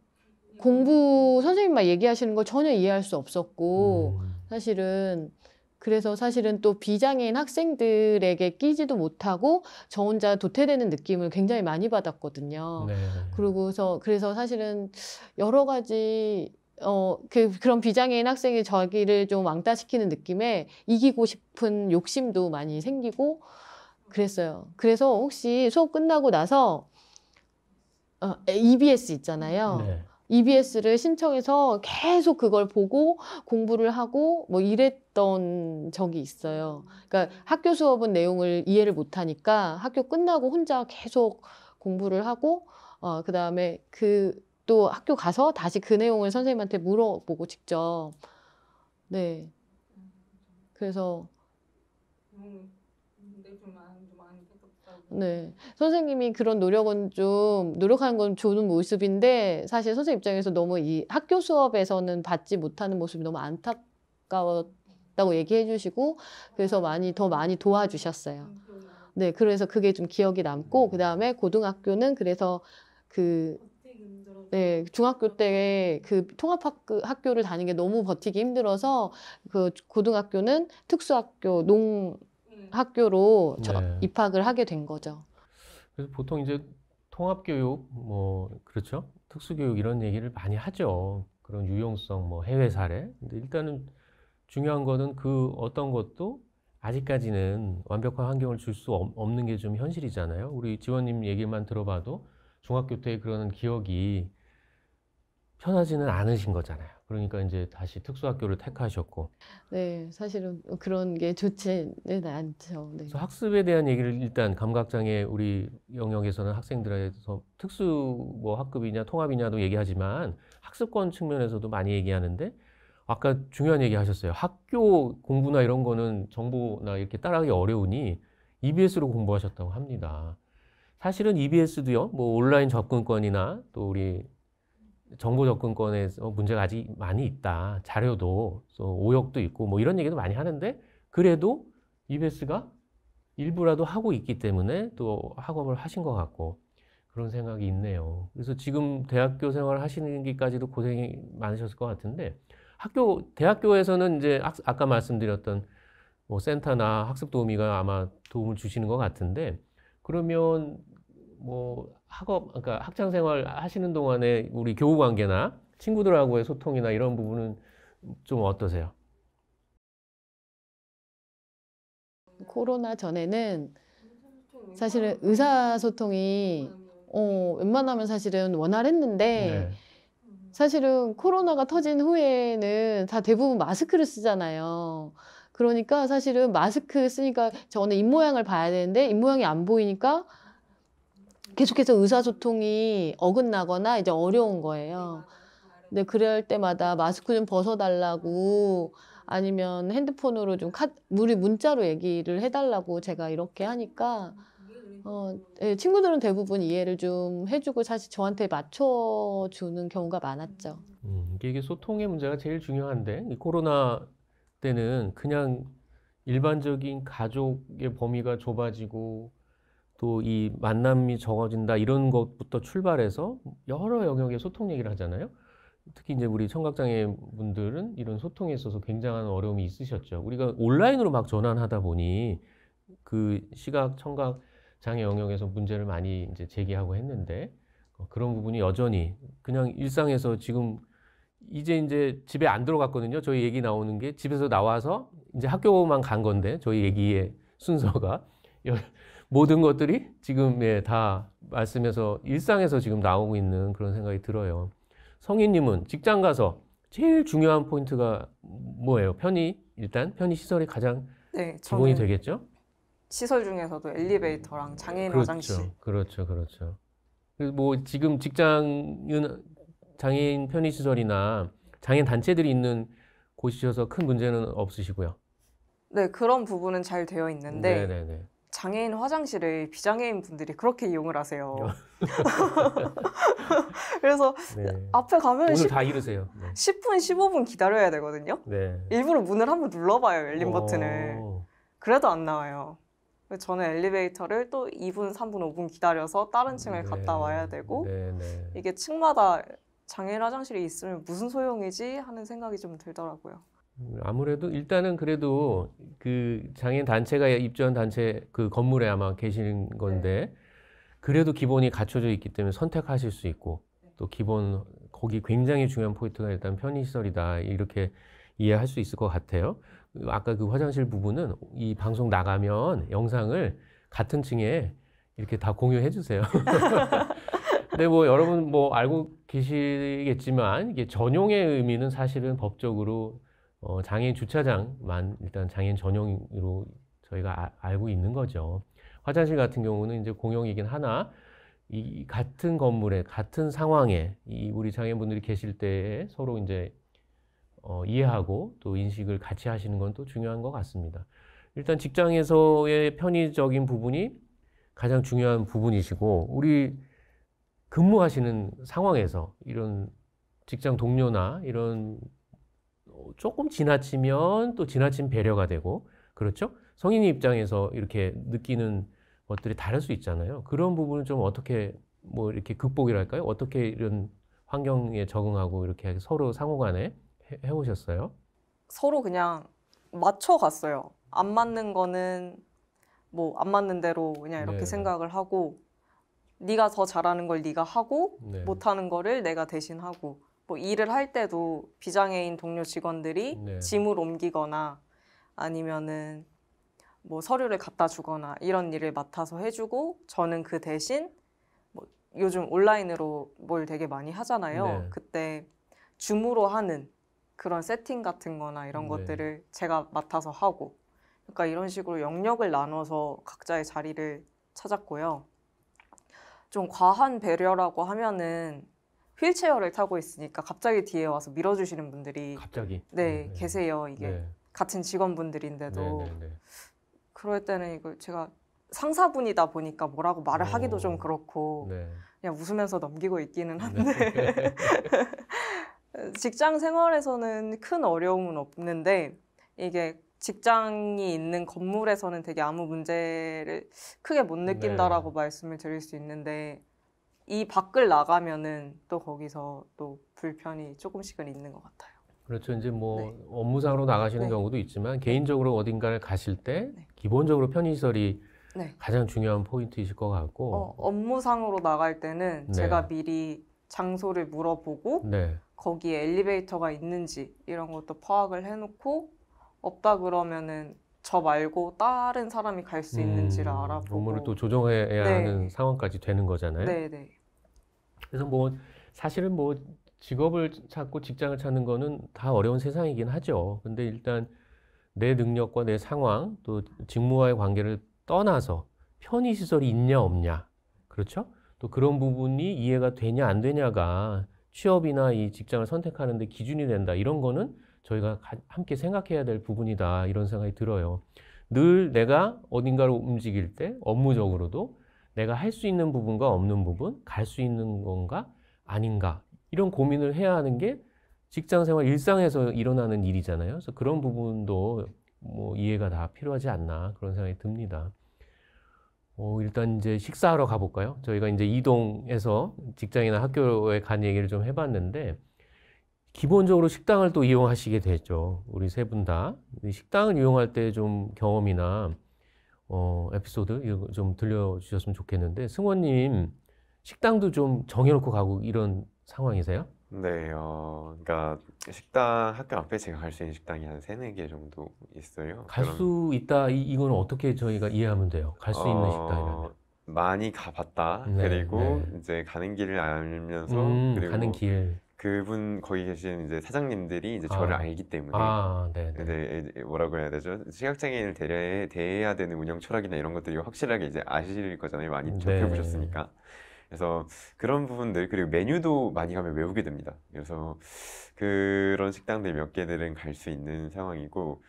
공부 선생님 만 얘기하시는 거 전혀 이해할 수 없었고 음. 사실은 그래서 사실은 또 비장애인 학생들에게 끼지도 못하고 저 혼자 도태되는 느낌을 굉장히 많이 받았거든요. 네. 그러고서 그래서 사실은 여러 가지 어, 그, 그런 비장애인 학생이 저기를 좀 왕따시키는 느낌에 이기고 싶은 욕심도 많이 생기고 그랬어요. 그래서 혹시 수업 끝나고 나서 어, EBS 있잖아요. 네. EBS를 신청해서 계속 그걸 보고 공부를 하고 뭐 이랬던 적이 있어요. 그러니까 학교 수업은 내용을 이해를 못하니까 학교 끝나고 혼자 계속 공부를 하고 어, 그 다음에 그 또 학교 가서 다시 그 내용을 선생님한테 물어보고 직접 네 그래서 음. 네. 선생님이 그런 노력은 좀, 노력하는 건 좋은 모습인데, 사실 선생님 입장에서 너무 이 학교 수업에서는 받지 못하는 모습이 너무 안타까웠다고 얘기해 주시고, 그래서 많이, 더 많이 도와주셨어요. 네. 그래서 그게 좀 기억이 남고, 그 다음에 고등학교는 그래서 그, 네, 중학교 때 그 통합학교 학교를 다니는 게 너무 버티기 힘들어서 그 고등학교는 특수학교 농 학교로 네. 입학을 하게 된 거죠. 그래서 보통 이제 통합교육, 뭐, 그렇죠. 특수교육 이런 얘기를 많이 하죠. 그런 유용성, 뭐, 해외 음. 사례. 근데 일단은 중요한 거는 그 어떤 것도 아직까지는 완벽한 환경을 줄 수 없는 게 좀 현실이잖아요. 우리 지원님 얘기만 들어봐도 중학교 때그런 기억이 편하지는 않으신 거잖아요. 그러니까 이제 다시 특수학교를 택하셨고. 네, 사실은 그런 게 좋지는 않죠. 네. 그래서 학습에 대한 얘기를 일단 감각장애 우리 영역에서는 학생들에서 특수 뭐 학급이냐 통합이냐도 얘기하지만 학습권 측면에서도 많이 얘기하는데 아까 중요한 얘기 하셨어요. 학교 공부나 이런 거는 정보나 이렇게 따라하기 어려우니 EBS로 공부하셨다고 합니다. 사실은 EBS도요, 뭐 온라인 접근권이나 또 우리 정보 접근권에서 문제가 아직 많이 있다. 자료도 오역도 있고 뭐 이런 얘기도 많이 하는데 그래도 EBS가 일부라도 하고 있기 때문에 또 학업을 하신 것 같고 그런 생각이 있네요. 그래서 지금 대학교 생활 하시는기까지도 고생이 많으셨을 것 같은데 학교 대학교에서는 이제 학, 아까 말씀드렸던 뭐 센터나 학습 도우미가 아마 도움을 주시는 것 같은데 그러면 뭐 학업, 그러니까 학창 생활 하시는 동안에 우리 교우 관계나 친구들하고의 소통이나 이런 부분은 좀 어떠세요? 코로나 전에는 사실은 의사소통이 어, 웬만하면 사실은 원활했는데 네. 사실은 코로나가 터진 후에는 다 대부분 마스크를 쓰잖아요. 그러니까 사실은 마스크 쓰니까 저는 입모양을 봐야 되는데 입모양이 안 보이니까 계속해서 의사소통이 어긋나거나 이제 어려운 거예요. 근데 그럴 때마다 마스크 좀 벗어달라고 아니면 핸드폰으로 좀 카, 우리 문자로 얘기를 해달라고 제가 이렇게 하니까 어, 예, 친구들은 대부분 이해를 좀 해주고 사실 저한테 맞춰주는 경우가 많았죠. 음, 이게 소통의 문제가 제일 중요한데 이 코로나 때는 그냥 일반적인 가족의 범위가 좁아지고 또이 만남이 적어진다 이런 것부터 출발해서 여러 영역의 소통 얘기를 하잖아요. 특히 이제 우리 청각장애 분들은 이런 소통에 있어서 굉장한 어려움이 있으셨죠. 우리가 온라인으로 막 전환하다 보니 그 시각 청각 장애 영역에서 문제를 많이 이제 제기하고 했는데 어, 그런 부분이 여전히 그냥 일상에서 지금 이제 이제 집에 안 들어갔거든요. 저희 얘기 나오는 게 집에서 나와서 이제 학교만 간 건데 저희 얘기의 순서가 모든 것들이 지금 예, 다 말씀에서 일상에서 지금 나오고 있는 그런 생각이 들어요. 성인님은 직장 가서 제일 중요한 포인트가 뭐예요? 편의 일단 편의 시설이 가장 네, 기본이 되겠죠? 시설 중에서도 엘리베이터랑 장애인 그렇죠, 화장실. 그렇죠, 그렇죠. 뭐 지금 직장은 장애인 편의 시설이나 장애인 단체들이 있는 곳이셔서 큰 문제는 없으시고요. 네, 그런 부분은 잘 되어 있는데 네네네. 네, 네. 장애인 화장실을 비장애인 분들이 그렇게 이용을 하세요. 어. 그래서 네. 앞에 가면 오늘 10, 다 이르세요. 네. 10분, 15분 기다려야 되거든요. 네. 일부러 문을 한번 눌러봐요, 열린 버튼을. 그래도 안 나와요. 저는 엘리베이터를 또 2분, 3분, 5분 기다려서 다른 층을 네. 갔다 와야 되고 네, 네. 이게 층마다 장애인 화장실이 있으면 무슨 소용이지 하는 생각이 좀 들더라고요. 아무래도 일단은 그래도 그 장애인 단체가 입주한 단체 그 건물에 아마 계시는 건데 네. 그래도 기본이 갖춰져 있기 때문에 선택하실 수 있고 네. 또 기본 거기 굉장히 중요한 포인트가 일단 편의시설이다 이렇게 이해할 수 있을 것 같아요. 아까 그 화장실 부분은 이 방송 나가면 영상을 같은 층에 이렇게 다 공유해 주세요. 근데 뭐 여러분 뭐 알고 계시겠지만 이게 전용의 의미는 사실은 법적으로 어, 장애인 주차장만 일단 장애인 전용으로 저희가 아, 알고 있는 거죠. 화장실 같은 경우는 이제 공용이긴 하나 이 같은 건물에 같은 상황에 이 우리 장애인분들이 계실 때 서로 이제 어, 이해하고 또 인식을 같이 하시는 건 또 중요한 것 같습니다. 일단 직장에서의 편의적인 부분이 가장 중요한 부분이시고 우리 근무하시는 상황에서 이런 직장 동료나 이런 조금 지나치면 또 지나친 배려가 되고 그렇죠? 성인 입장에서 이렇게 느끼는 것들이 다를 수 있잖아요. 그런 부분을좀 어떻게 뭐 이렇게 극복이랄까요? 어떻게 이런 환경에 적응하고 이렇게 서로 상호간에 해오셨어요? 서로 그냥 맞춰갔어요. 안 맞는 거는 뭐 안 맞는 대로 그냥 이렇게 네. 생각을 하고 네가 더 잘하는 걸 네가 하고 네. 못하는 거를 내가 대신 하고 뭐 일을 할 때도 비장애인 동료 직원들이 네. 짐을 옮기거나 아니면은 뭐 서류를 갖다 주거나 이런 일을 맡아서 해주고 저는 그 대신 뭐 요즘 온라인으로 뭘 되게 많이 하잖아요. 네. 그때 줌으로 하는 그런 세팅 같은 거나 이런 네. 것들을 제가 맡아서 하고 그러니까 이런 식으로 영역을 나눠서 각자의 자리를 찾았고요. 좀 과한 배려라고 하면은 휠체어를 타고 있으니까 갑자기 뒤에 와서 밀어주시는 분들이 갑자기 네, 음, 네. 계세요. 이게 네. 같은 직원분들인데도 네, 네, 네, 그럴 때는 이걸 제가 상사분이다 보니까 뭐라고 말을 오. 하기도 어. 좀 그렇고 네. 그냥 웃으면서 넘기고 있기는 한데 직장 생활에서는 큰 어려움은 없는데 이게 직장이 있는 건물에서는 되게 아무 문제를 크게 못 느낀다라고 말씀을 드릴 수 있는데 이 밖을 나가면은 또 거기서 또 불편이 조금씩은 있는 것 같아요. 그렇죠. 이제 뭐 네. 업무상으로 나가시는 네. 경우도 있지만 개인적으로 어딘가를 가실 때 네. 기본적으로 편의시설이 네. 가장 중요한 포인트이실 것 같고 어, 업무상으로 나갈 때는 네. 제가 미리 장소를 물어보고 네. 거기에 엘리베이터가 있는지 이런 것도 파악을 해놓고 없다 그러면은 저 말고 다른 사람이 갈 수 있는지를 음, 알아보고 업무를 또 조정해야 하는 상황까지 되는 거잖아요. 네, 네. 그래서 뭐 사실은 뭐 직업을 찾고 직장을 찾는 거는 다 어려운 세상이긴 하죠. 근데 일단 내 능력과 내 상황 또 직무와의 관계를 떠나서 편의 시설이 있냐 없냐. 그렇죠? 또 그런 부분이 이해가 되냐 안 되냐가 취업이나 이 직장을 선택하는데 기준이 된다. 이런 거는 저희가 함께 생각해야 될 부분이다. 이런 생각이 들어요. 늘 내가 어딘가로 움직일 때 업무적으로도 내가 할 수 있는 부분과 없는 부분, 갈 수 있는 건가 아닌가 이런 고민을 해야 하는 게 직장 생활 일상에서 일어나는 일이잖아요. 그래서 그런 부분도 뭐 이해가 다 필요하지 않나 그런 생각이 듭니다. 어, 일단 이제 식사하러 가볼까요? 저희가 이제 이동해서 직장이나 학교에 간 얘기를 좀 해봤는데 기본적으로 식당을 또 이용하시게 되죠. 우리 세분 다. 식당을 이용할 때 좀 경험이나 어, 에피소드 좀 들려주셨으면 좋겠는데 승원님 식당도 좀 정해놓고 가고 이런 상황이세요? 네, 어, 그러니까 식당 학교 앞에 제가 갈 수 있는 식당이 한 세네 개 정도 있어요. 갈 수 있다 이, 이건 어떻게 저희가 이해하면 돼요? 갈 수 있는 어, 식당이라면. 많이 가봤다. 네, 그리고 네. 이제 가는 길을 알면서 음, 그리고 가는 길. 그분 거기 계신 이제 사장님들이 이제 저를 아. 알기 때문에 아, 네, 네. 네, 뭐라고 해야 되죠? 시각장애인을 대해, 대해야 되는 운영 철학이나 이런 것들이 확실하게 이제 아실 거잖아요. 많이 접해보셨으니까. 네. 그래서 그런 부분들 그리고 메뉴도 많이 가면 외우게 됩니다. 그래서 그런 식당들 몇 개들은 갈 수 있는 상황이고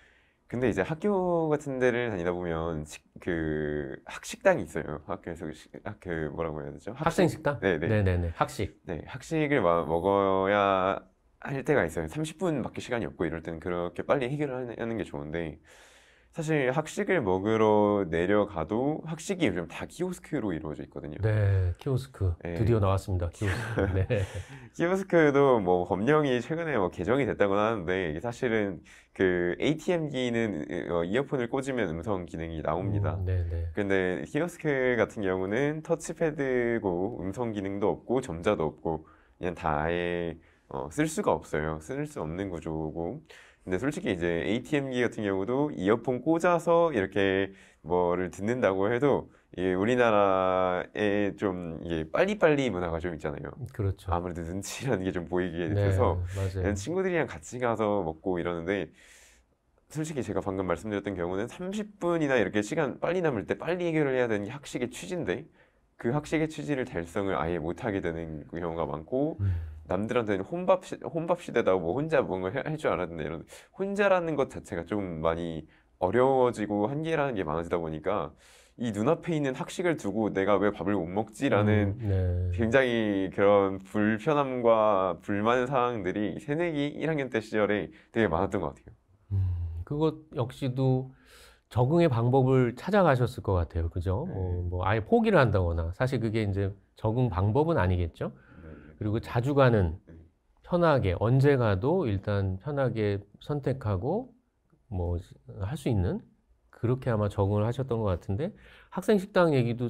근데 이제 학교 같은 데를 다니다 보면 식, 그 학식당이 있어요. 학교에서 학, 그 뭐라고 해야 되죠? 학생 식당? 네네. 네네네. 학식. 네, 학식을 마, 먹어야 할 때가 있어요. 30분밖에 시간이 없고 이럴 때는 그렇게 빨리 해결하는 게 좋은데 사실 학식을 먹으러 내려가도 학식이 요즘 다 키오스크로 이루어져 있거든요. 네, 키오스크 네. 드디어 나왔습니다. 키오스크. 네. 키오스크도 뭐 법령이 최근에 뭐 개정이 됐다고는 하는데 이게 사실은 그 ATM기는 어, 이어폰을 꽂으면 음성 기능이 나옵니다. 음, 네, 네. 근데 키오스크 같은 경우는 터치패드고 음성 기능도 없고 점자도 없고 그냥 다 아예 어, 쓸 수가 없어요. 쓸 수 없는 구조고 근데 솔직히 이제 ATM기 같은 경우도 이어폰 꽂아서 이렇게 뭐를 듣는다고 해도 예, 우리나라에 좀 이게 빨리빨리 문화가 좀 있잖아요. 그렇죠. 아무래도 눈치라는 게 좀 보이게 네, 돼서 네, 친구들이랑 같이 가서 먹고 이러는데 솔직히 제가 방금 말씀드렸던 경우는 30분이나 이렇게 시간 빨리 남을 때 빨리 해결을 해야 되는 게 학식의 취지인데 그 학식의 취지를 달성을 아예 못하게 되는 경우가 많고 음. 남들한테는 혼밥 시, 혼밥 시대다고 뭐 혼자 뭔가 해, 해줄 알았는데 이런 혼자라는 것 자체가 좀 많이 어려워지고 한계라는 게 많아지다 보니까 이 눈앞에 있는 학식을 두고 내가 왜 밥을 못 먹지라는 음, 네. 굉장히 그런 불편함과 불만사항들이 새내기 1학년 때 시절에 되게 많았던 것 같아요. 음, 그것 역시도 적응의 방법을 찾아가셨을 것 같아요. 그죠? 어, 네. 뭐, 뭐 아예 포기를 한다거나 사실 그게 이제 적응 방법은 아니겠죠? 그리고 자주 가는 네. 편하게 언제 가도 일단 편하게 선택하고 뭐 할 수 있는 그렇게 아마 적응을 하셨던 것 같은데 학생 식당 얘기도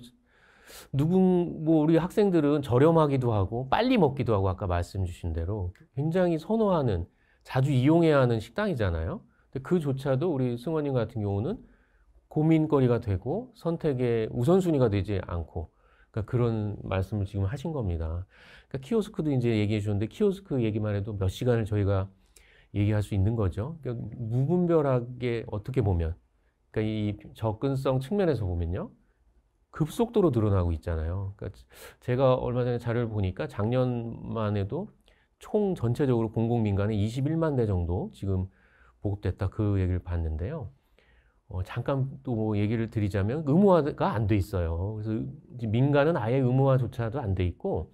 누군 뭐 우리 학생들은 저렴하기도 하고 빨리 먹기도 하고 아까 말씀 주신 대로 굉장히 선호하는 자주 이용해야 하는 식당이잖아요. 근데 그조차도 우리 승원님 같은 경우는 고민거리가 되고 선택의 우선순위가 되지 않고 그러니까 그런 말씀을 지금 하신 겁니다. 그러니까 키오스크도 이제 얘기해 주는데 셨 키오스크 얘기만 해도 몇 시간을 저희가 얘기할 수 있는 거죠. 그러니까 무분별하게 어떻게 보면, 그러니까 이 접근성 측면에서 보면요. 급속도로 늘어나고 있잖아요. 그러니까 제가 얼마 전에 자료를 보니까 작년만 해도 총 전체적으로 공공민간에 21만 대 정도 지금 보급됐다 그 얘기를 봤는데요. 어, 잠깐 또뭐 얘기를 드리자면 의무화가 안 돼 있어요. 그래서 민간은 아예 의무화조차도 안 돼 있고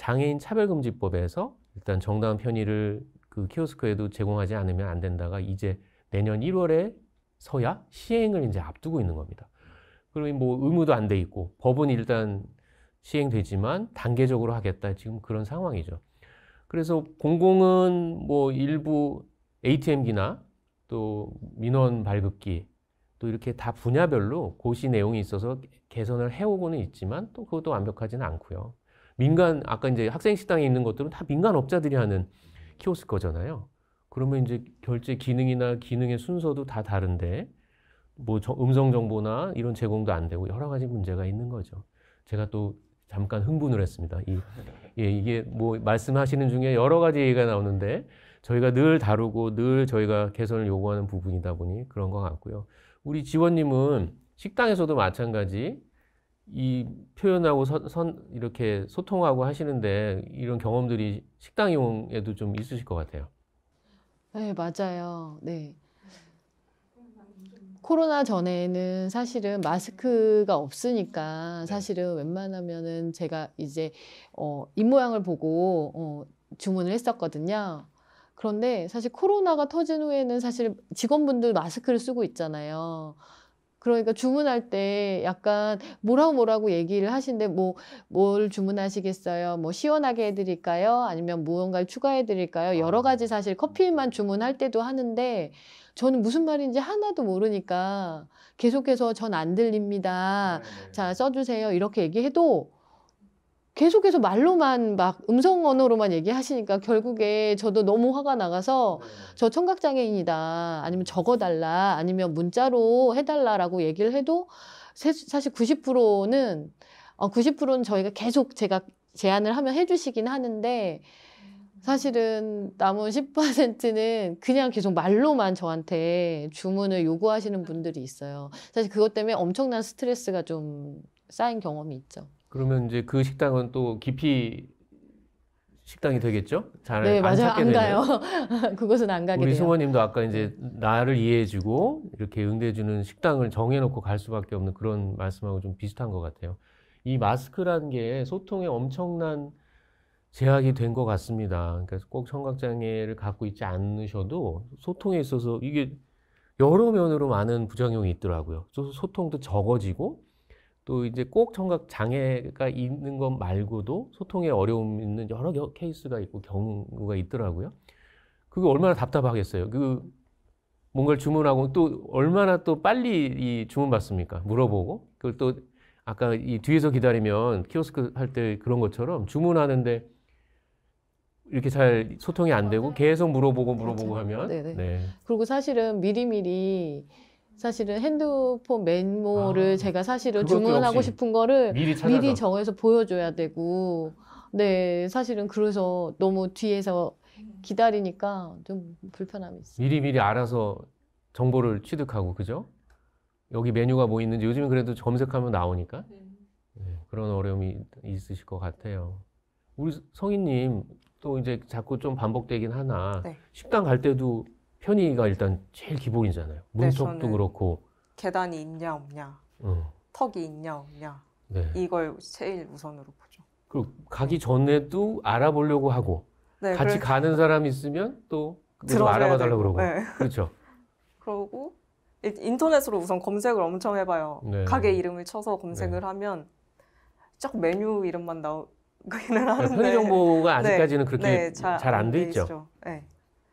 장애인 차별금지법에서 일단 정당한 편의를 그 키오스크에도 제공하지 않으면 안 된다가 이제 내년 1월에 서야 시행을 이제 앞두고 있는 겁니다. 그리고 뭐 의무도 안 돼 있고 법은 일단 시행되지만 단계적으로 하겠다 지금 그런 상황이죠. 그래서 공공은 뭐 일부 ATM기나 또 민원 발급기 또 이렇게 다 분야별로 고시 내용이 있어서 개선을 해오고는 있지만 또 그것도 완벽하지는 않고요. 민간 아까 이제 학생 식당에 있는 것들은 다 민간 업자들이 하는 키오스거잖아요 그러면 이제 결제 기능이나 기능의 순서도 다 다른데 뭐 음성 정보나 이런 제공도 안 되고 여러 가지 문제가 있는 거죠. 제가 또 잠깐 흥분을 했습니다. 이, 예, 이게 뭐 말씀하시는 중에 여러 가지 얘기가 나오는데 저희가 늘 다루고 늘 저희가 개선을 요구하는 부분이다 보니 그런 것 같고요. 우리 지원님은 식당에서도 마찬가지 이 표현하고 선, 선, 이렇게 소통하고 하시는데 이런 경험들이 식당 이용에도 좀 있으실 것 같아요. 네, 맞아요. 네. 코로나 전에는 사실은 마스크가 없으니까 네. 사실은 웬만하면은 제가 이제 어, 입모양을 보고 어, 주문을 했었거든요. 그런데 사실 코로나가 터진 후에는 사실 직원분들 마스크를 쓰고 있잖아요. 그러니까 주문할 때 약간 뭐라고 뭐라고 얘기를 하시는데뭐뭘 주문하시겠어요? 뭐 시원하게 해드릴까요? 아니면 무언가를 추가해드릴까요? 여러 아. 가지 사실 커피만 주문할 때도 하는데 저는 무슨 말인지 하나도 모르니까 계속해서 전 안 들립니다. 네, 네. 자 써주세요 이렇게 얘기해도 계속해서 말로만 막 음성 언어로만 얘기하시니까 결국에 저도 너무 화가 나가서 네. 저 청각장애인이다 아니면 적어달라 아니면 문자로 해달라라고 얘기를 해도 사실 90%는 어, 90%는 저희가 계속 제가 제안을 하면 해주시긴 하는데 음. 사실은 남은 10%는 그냥 계속 말로만 저한테 주문을 요구하시는 분들이 있어요. 사실 그것 때문에 엄청난 스트레스가 좀 쌓인 경험이 있죠. 그러면 이제 그 식당은 또 깊이 식당이 되겠죠? 잘 네, 안 맞아요. 찾게 안 가요. 그곳은 안 가게 우리 승원님도 아까 이제 나를 이해해주고 이렇게 응대해주는 식당을 정해놓고 갈 수밖에 없는 그런 말씀하고 좀 비슷한 것 같아요. 이마스크란게 소통에 엄청난 제약이 된 것 같습니다. 그러니까 꼭 청각장애를 갖고 있지 않으셔도 소통에 있어서 이게 여러 면으로 많은 부작용이 있더라고요. 소통도 적어지고 또 이제 꼭 청각 장애가 있는 것 말고도 소통에 어려움 있는 여러 겨, 케이스가 있고 경우가 있더라고요. 그게 얼마나 답답하겠어요. 그 뭔가를 주문하고 또 얼마나 또 빨리 이 주문 받습니까? 물어보고 그걸 또 아까 이 뒤에서 기다리면 키오스크 할 때 그런 것처럼 주문하는데 이렇게 잘 소통이 안 되고 계속 물어보고 물어보고 하면 네 네. 그리고 사실은 미리미리 사실은 핸드폰 메모를 아, 제가 사실은 주문하고 싶은 거를 미리, 미리, 정해서 보여줘야 되고 네 사실은 그래서 너무 뒤에서 기다리니까 좀 불편함이 있어요. 미리 미리 알아서 정보를 취득하고 그죠? 여기 메뉴가 뭐 있는지 요즘 그래도 검색하면 나오니까 네. 네, 그런 어려움이 있으실 것 같아요. 우리 성인님 또 이제 자꾸 좀 반복되긴 하나 네. 식당 갈 때도 편의가 일단 제일 기본이잖아요. 문턱도 네, 그렇고 계단이 있냐 없냐, 어. 턱이 있냐 없냐 네. 이걸 제일 우선으로 보죠. 그 가기 전에도 알아보려고 하고 네, 같이 그래 가는 사람 있으면 또 알아봐 달라 그러고 네. 그렇죠. 그러고 인터넷으로 우선 검색을 엄청 해봐요. 네. 가게 이름을 쳐서 검색을 네. 하면 쫙 메뉴 이름만 나오기는 아, 하는데 편의 정보가 아직까지는 그렇게 잘 안 돼 있죠. 있죠. 네.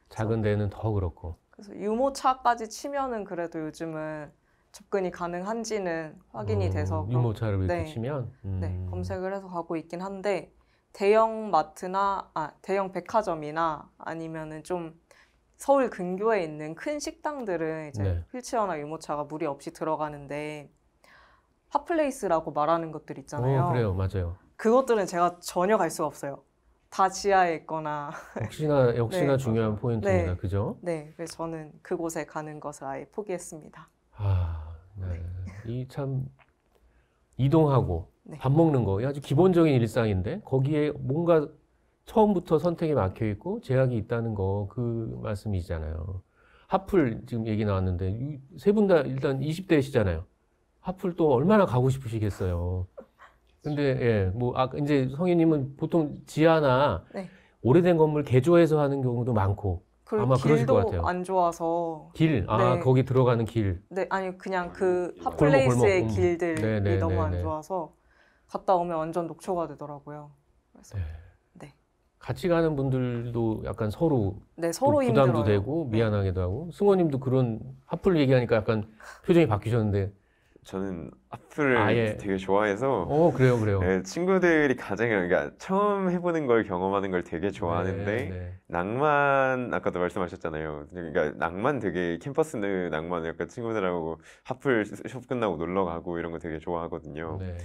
작은 데는 더 그렇고. 그래서 유모차까지 치면은 그래도 요즘은 접근이 가능한지는 확인이 음, 돼서 유모차를 이렇게 네, 치면 네, 음. 네, 검색을 해서 가고 있긴 한데 대형 마트나 아, 대형 백화점이나 아니면은 좀 서울 근교에 있는 큰 식당들은 이제 네. 휠체어나 유모차가 무리 없이 들어가는데 핫플레이스라고 말하는 것들 어, 있잖아요. 오, 그래요, 맞아요. 그것들은 제가 전혀 갈 수가 없어요. 다 지하에 있거나 역시나 역시나 네. 중요한 포인트입니다. 네. 그죠? 네, 그래서 저는 그곳에 가는 것을 아예 포기했습니다. 아, 네. 네. 이참 이동하고 네. 밥 먹는 거 아주 기본적인 일상인데 거기에 뭔가 처음부터 선택에 막혀 있고 제약이 있다는 거 그 말씀이잖아요. 하풀 지금 얘기 나왔는데 세 분 다 일단 20대시잖아요. 하풀 또 얼마나 가고 싶으시겠어요. 근데 예, 뭐 아, 이제 성희님은 보통 지하나 네. 오래된 건물 개조해서 하는 경우도 많고 그리고 아마 길도 그러실 것 같아요. 안 좋아서 길, 아 네. 거기 들어가는 길. 네, 아니 그냥 그 핫플레이스의 골 음. 길들이 음. 네, 너무 네, 안 네. 좋아서 갔다 오면 완전 녹초가 되더라고요. 그래서 네. 같이 가는 분들도 약간 서로 네 서로 부담도 힘들어요. 되고 미안하기도 하고 승호님도 그런 핫플 얘기하니까 약간 표정이 바뀌셨는데 저는 악플을 아, 예. 되게 좋아해서 오, 어, 그래요, 그래요. 네, 친구들이 가장 그러니까 처음 해보는 걸 경험하는 걸 되게 좋아하는데 네, 네. 낭만 아까도 말씀하셨잖아요. 그러니까 낭만 되게 캠퍼스는 낭만 약간 친구들하고 하플 숍 끝나고 놀러 가고 이런 거 되게 좋아하거든요. 네.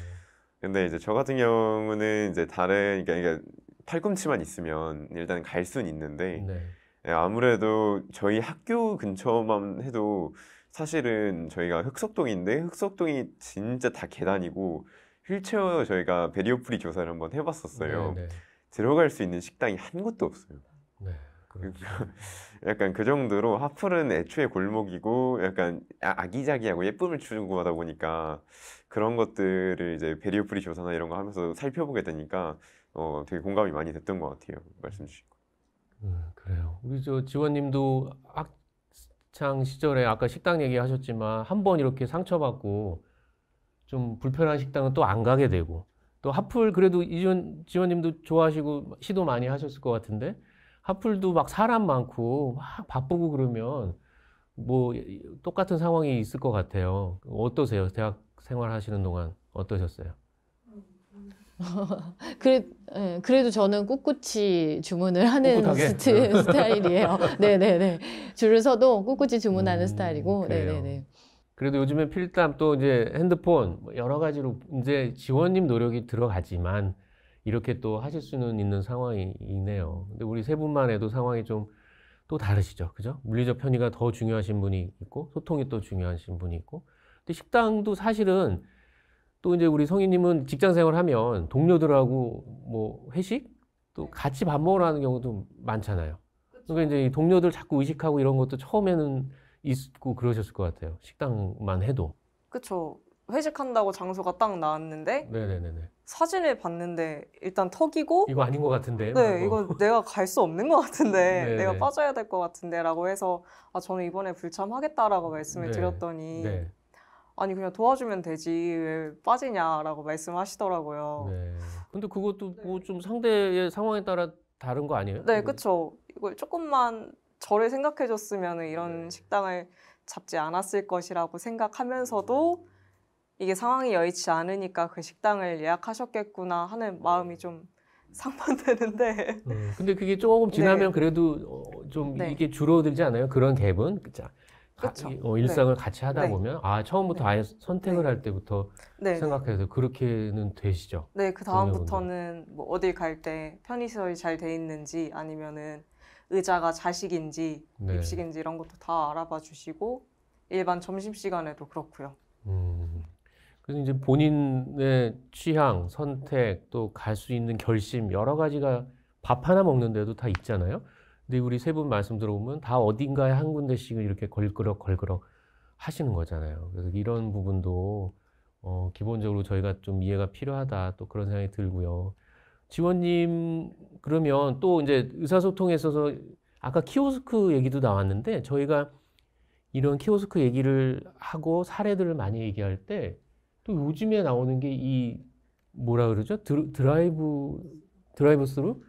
근데 이제 저 같은 경우는 이제 다른 그러니까, 그러니까 팔꿈치만 있으면 일단 갈 수는 있는데 네. 예, 아무래도 저희 학교 근처만 해도 사실은 저희가 흑석동인데 흑석동이 진짜 다 계단이고 휠체어 저희가 베리어프리 조사를 한번 해봤었어요. 네네. 네. 들어갈 수 있는 식당이 한 곳도 없어요. 네, 그러니까 약간 그 정도로 하풀은 애초에 골목이고 약간 아, 아기자기하고 예쁨을 추구하다 보니까 그런 것들을 이제 베리어프리 조사나 이런 거 하면서 살펴보게 되니까 어, 되게 공감이 많이 됐던 것 같아요. 말씀 주신 거. 음, 그래요. 우리 저 지원님도 학, 학창 시절에 아까 식당 얘기하셨지만 한 번 이렇게 상처받고 좀 불편한 식당은 또 안 가게 되고 또 하풀 그래도 이지원 지원님도 좋아하시고 시도 많이 하셨을 것 같은데 하풀도 막 사람 많고 막 바쁘고 그러면 뭐 똑같은 상황이 있을 것 같아요. 어떠세요? 대학 생활하시는 동안 어떠셨어요? 그래, 예, 그래도 저는 꿋꿋이 주문을 하는 스트, 네. 스타일이에요. 네 네네. 줄을 서도 꿋꿋이 주문하는 음, 스타일이고, 그래요. 네네네. 그래도 요즘에 필담 또 이제 핸드폰 뭐 여러 가지로 이제 지원님 노력이 들어가지만 이렇게 또 하실 수는 있는 상황이네요. 근데 우리 세 분만 해도 상황이 좀 또 다르시죠. 그죠? 물리적 편의가 더 중요하신 분이 있고 소통이 또 중요하신 분이 있고 근데 식당도 사실은 또 이제 우리 성희님은 직장 생활하면 동료들하고 뭐 회식 또 네. 같이 밥 먹으러 하는 경우도 많잖아요. 그러니까 이제 동료들 자꾸 의식하고 이런 것도 처음에는 있고 그러셨을 것 같아요. 식당만 해도. 그렇죠. 회식한다고 장소가 딱 나왔는데 네네네네. 사진을 봤는데 일단 턱이고 이거 아닌 것 같은데 네 이거 내가 갈 수 없는 것 같은데 네네. 내가 네. 빠져야 될 것 같은데라고 해서 아 저는 이번에 불참하겠다라고 말씀을 네네. 드렸더니 네네. 아니 그냥 도와주면 되지 왜 빠지냐라고 말씀하시더라고요. 네. 근데 그것도 네. 뭐좀 상대의 상황에 따라 다른 거 아니에요? 네, 그렇죠. 이걸 조금만 저를 생각해줬으면 이런 네. 식당을 잡지 않았을 것이라고 생각하면서도 이게 상황이 여의치 않으니까 그 식당을 예약하셨겠구나 하는 마음이 좀 상반되는데. 음, 근데 그게 조금 지나면 네. 그래도 어, 좀 네. 이게 줄어들지 않아요? 그런 갭은? 자, 같이 어, 일상을 네. 같이 하다 네. 보면 아 처음부터 네. 아예 선택을 네. 할 때부터 네, 네. 생각해서 그렇게는 되시죠. 네, 그 다음부터는 뭐 어딜 갈 때 편의시설이 잘 돼 있는지 아니면은 의자가 자식인지 입식인지 이런 것도 다 알아봐 주시고 일반 점심 시간에도 그렇고요. 음. 그래서 이제 본인의 취향, 선택 또 갈 수 있는 결심 여러 가지가 밥 하나 먹는데도 다 있잖아요. 근데 우리 세 분 말씀 들어보면 다 어딘가에 한 군데씩은 이렇게 걸그럭 걸그럭 하시는 거잖아요. 그래서 이런 부분도 어, 기본적으로 저희가 좀 이해가 필요하다 또 그런 생각이 들고요. 지원님 그러면 또 이제 의사소통에 있어서 아까 키오스크 얘기도 나왔는데 저희가 이런 키오스크 얘기를 하고 사례들을 많이 얘기할 때 또 요즘에 나오는 게 이 뭐라 그러죠 드라이브 드라이브 스루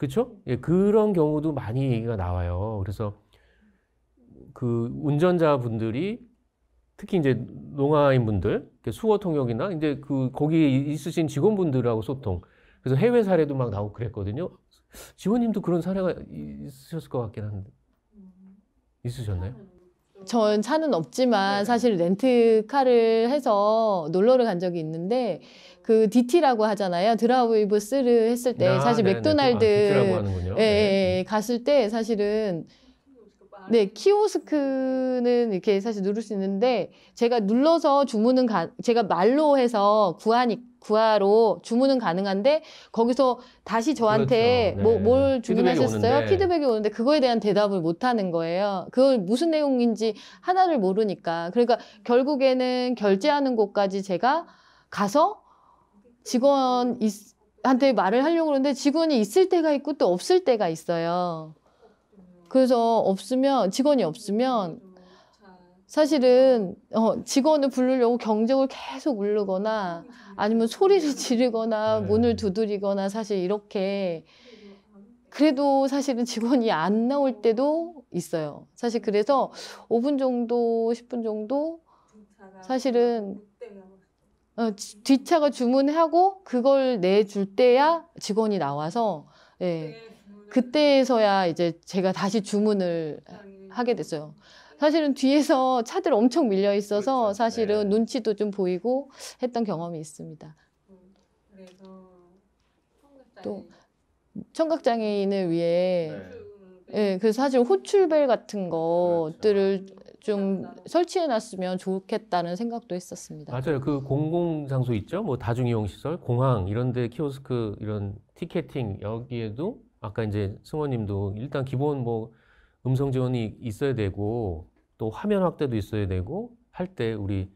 그렇죠? 예, 그런 경우도 많이 얘기가 나와요. 그래서 그 운전자분들이 특히 이제 농아인 분들, 수어 통역이나 이제 그 거기에 있으신 직원분들하고 소통. 그래서 해외 사례도 막 나오고 그랬거든요. 지원님도 그런 사례가 있으셨을 것 같긴 한데 음. 있으셨나요? 전 차는 없지만 네. 사실 렌트카를 해서 놀러를 간 적이 있는데 그 DT라고 하잖아요. 드라이브 스루 했을 때 야, 아, 사실 네, 네. 아, 맥도날드 아, 예, 예, 네. 갔을 때 사실은 네, 아. 키오스크는 이렇게 사실 누를 수 있는데 제가 눌러서 주문은 가, 제가 말로 해서 구하니 구하로 주문은 가능한데 거기서 다시 저한테 그렇죠. 네. 뭐뭘 주문하셨어요? 피드백이, 피드백이 오는데 그거에 대한 대답을 못 하는 거예요. 그걸 무슨 내용인지 하나를 모르니까. 그러니까 결국에는 결제하는 곳까지 제가 가서 직원 있, 한테 말을 하려고 그러는데 직원이 있을 때가 있고 또 없을 때가 있어요. 그래서 없으면 직원이 없으면 사실은 어, 직원을 부르려고 경적을 계속 울르거나 아니면 소리를 지르거나 네. 문을 두드리거나 사실 이렇게 그래도 사실은 직원이 안 나올 때도 있어요. 사실 그래서 5분 정도, 10분 정도 사실은 어, 뒷차가 주문하고 그걸 내줄 때야 직원이 나와서 예. 네. 그때서야 이제 제가 다시 주문을 음. 하게 됐어요. 사실은 뒤에서 차들 엄청 밀려 있어서 그렇죠. 사실은 네. 눈치도 좀 보이고 했던 경험이 있습니다. 음, 또 청각장애인을 위해 네. 네, 그래서 사실 호출벨 같은 그렇죠. 것들을 그렇죠. 좀 설치해 놨으면 좋겠다는 생각도 했었습니다. 맞아요. 그 공공 장소 있죠? 뭐 다중이용 시설, 공항 이런 데 키오스크 이런 티켓팅 여기에도 아까 이제 승원님도 일단 기본 뭐 음성 지원이 있어야 되고 또 화면 확대도 있어야 되고 할 때 우리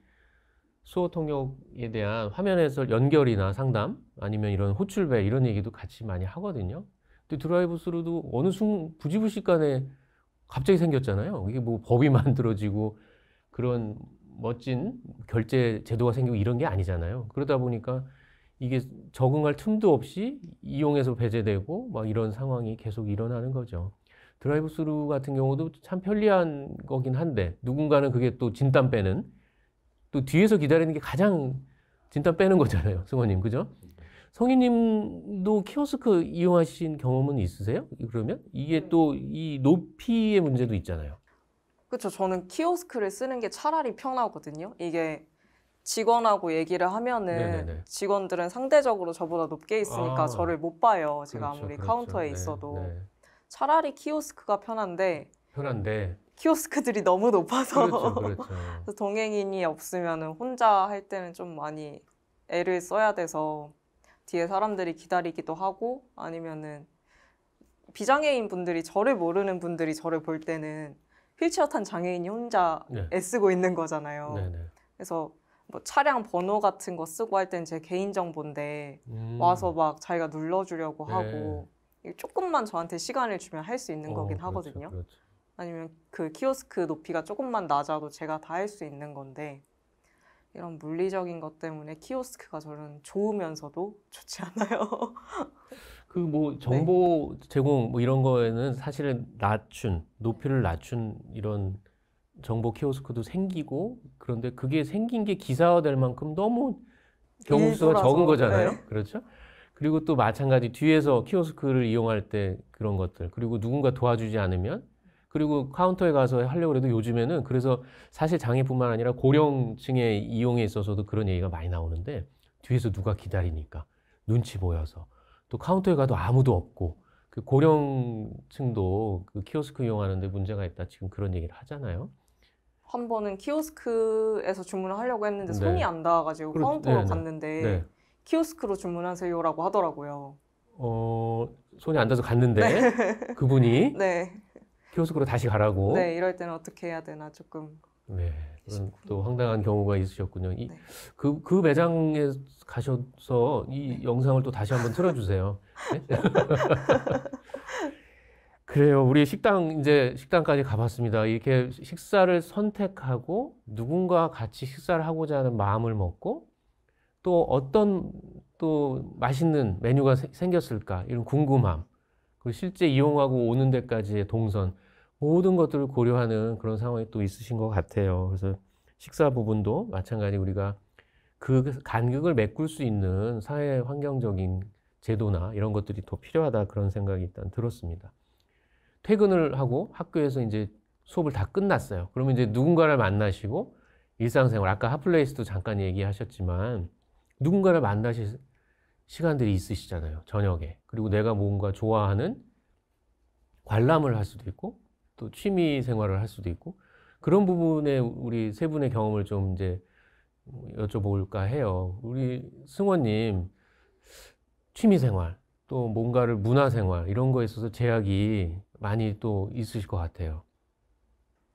수어 통역에 대한 화면 에서 연결이나 상담 아니면 이런 호출배 이런 얘기도 같이 많이 하거든요. 근데 드라이브 스루도 어느 순간 부지부식간에 갑자기 생겼잖아요. 이게 뭐 법이 만들어지고 그런 멋진 결제 제도가 생기고 이런 게 아니잖아요. 그러다 보니까 이게 적응할 틈도 없이 이용해서 배제되고 막 이런 상황이 계속 일어나는 거죠. 드라이브 스루 같은 경우도 참 편리한 거긴 한데 누군가는 그게 또 진땀 빼는 또 뒤에서 기다리는 게 가장 진땀 빼는 거잖아요. 승원님, 그죠? 성희님도 키오스크 이용하신 경험은 있으세요? 그러면 이게 또 이 높이의 문제도 있잖아요. 그렇죠. 저는 키오스크를 쓰는 게 차라리 편하거든요. 이게 직원하고 얘기를 하면은 네네네. 직원들은 상대적으로 저보다 높게 있으니까 아, 저를 못 봐요. 제가 그렇죠, 아무리 그렇죠. 카운터에 네, 있어도 네. 차라리 키오스크가 편한데 편한데 키오스크들이 너무 높아서 그렇죠, 그렇죠. 동행인이 없으면 은 혼자 할 때는 좀 많이 애를 써야 돼서 뒤에 사람들이 기다리기도 하고 아니면은 비장애인 분들이 저를 모르는 분들이 저를 볼 때는 휠체어 탄 장애인이 혼자 네. 애쓰고 있는 거잖아요. 그래서 뭐 차량 번호 같은 거 쓰고 할 때는 제 개인 정보인데 음. 와서 막 자기가 눌러주려고 네. 하고 조금만 저한테 시간을 주면 할 수 있는 어, 거긴 그렇죠, 하거든요. 그렇죠. 아니면 그 키오스크 높이가 조금만 낮아도 제가 다 할 수 있는 건데 이런 물리적인 것 때문에 키오스크가 저는 좋으면서도 좋지 않아요. 그뭐 네. 정보 네. 제공 뭐 이런 거에는 사실은 낮춘 높이를 낮춘 이런 정보 키오스크도 생기고 그런데 그게 생긴 게 기사화될 만큼 너무 경우 수가 적은 거잖아요. 네. 그렇죠? 그리고 또 마찬가지 뒤에서 키오스크를 이용할 때 그런 것들 그리고 누군가 도와주지 않으면 그리고 카운터에 가서 하려고 해도 요즘에는 그래서 사실 장애뿐만 아니라 고령층의 이용에 있어서도 그런 얘기가 많이 나오는데 뒤에서 누가 기다리니까 눈치 보여서 또 카운터에 가도 아무도 없고 그 고령층도 그 키오스크 이용하는데 문제가 있다 지금 그런 얘기를 하잖아요. 한 번은 키오스크에서 주문을 하려고 했는데 네. 손이 안 닿아가지고 그렇- 카운터로 네, 네. 갔는데 네. 키오스크로 주문하세요라고 하더라고요. 어, 손이 안 닿아서 갔는데 네. 그분이 네, 키오스크로 다시 가라고. 네 이럴 때는 어떻게 해야 되나 조금 네, 또 황당한 경우가 있으셨군요. 이, 네. 그, 그, 매장에 가셔서 이 영상을 또 다시 한번 틀어주세요. 네? 그래요. 우리 식당 이제 식당까지 가봤습니다. 이렇게 식사를 선택하고 누군가 같이 식사를 하고자 하는 마음을 먹고 또 어떤 또 맛있는 메뉴가 생겼을까 이런 궁금함 그리고 실제 이용하고 오는 데까지의 동선 모든 것들을 고려하는 그런 상황이 또 있으신 것 같아요. 그래서 식사 부분도 마찬가지 우리가 그간격을 메꿀 수 있는 사회 환경적인 제도나 이런 것들이 더 필요하다 그런 생각이 일단 들었습니다. 퇴근을 하고 학교에서 이제 수업을 다 끝났어요. 그러면 이제 누군가를 만나시고 일상생활, 아까 핫플레이스도 잠깐 얘기하셨지만 누군가를 만나실 시간들이 있으시잖아요. 저녁에. 그리고 내가 뭔가 좋아하는 관람을 할 수도 있고 또 취미 생활을 할 수도 있고 그런 부분에 우리 세 분의 경험을 좀 이제 여쭤볼까 해요. 우리 승원님 취미 생활 또 뭔가를 문화생활 이런 거에 있어서 제약이 많이 또 있으실 것 같아요.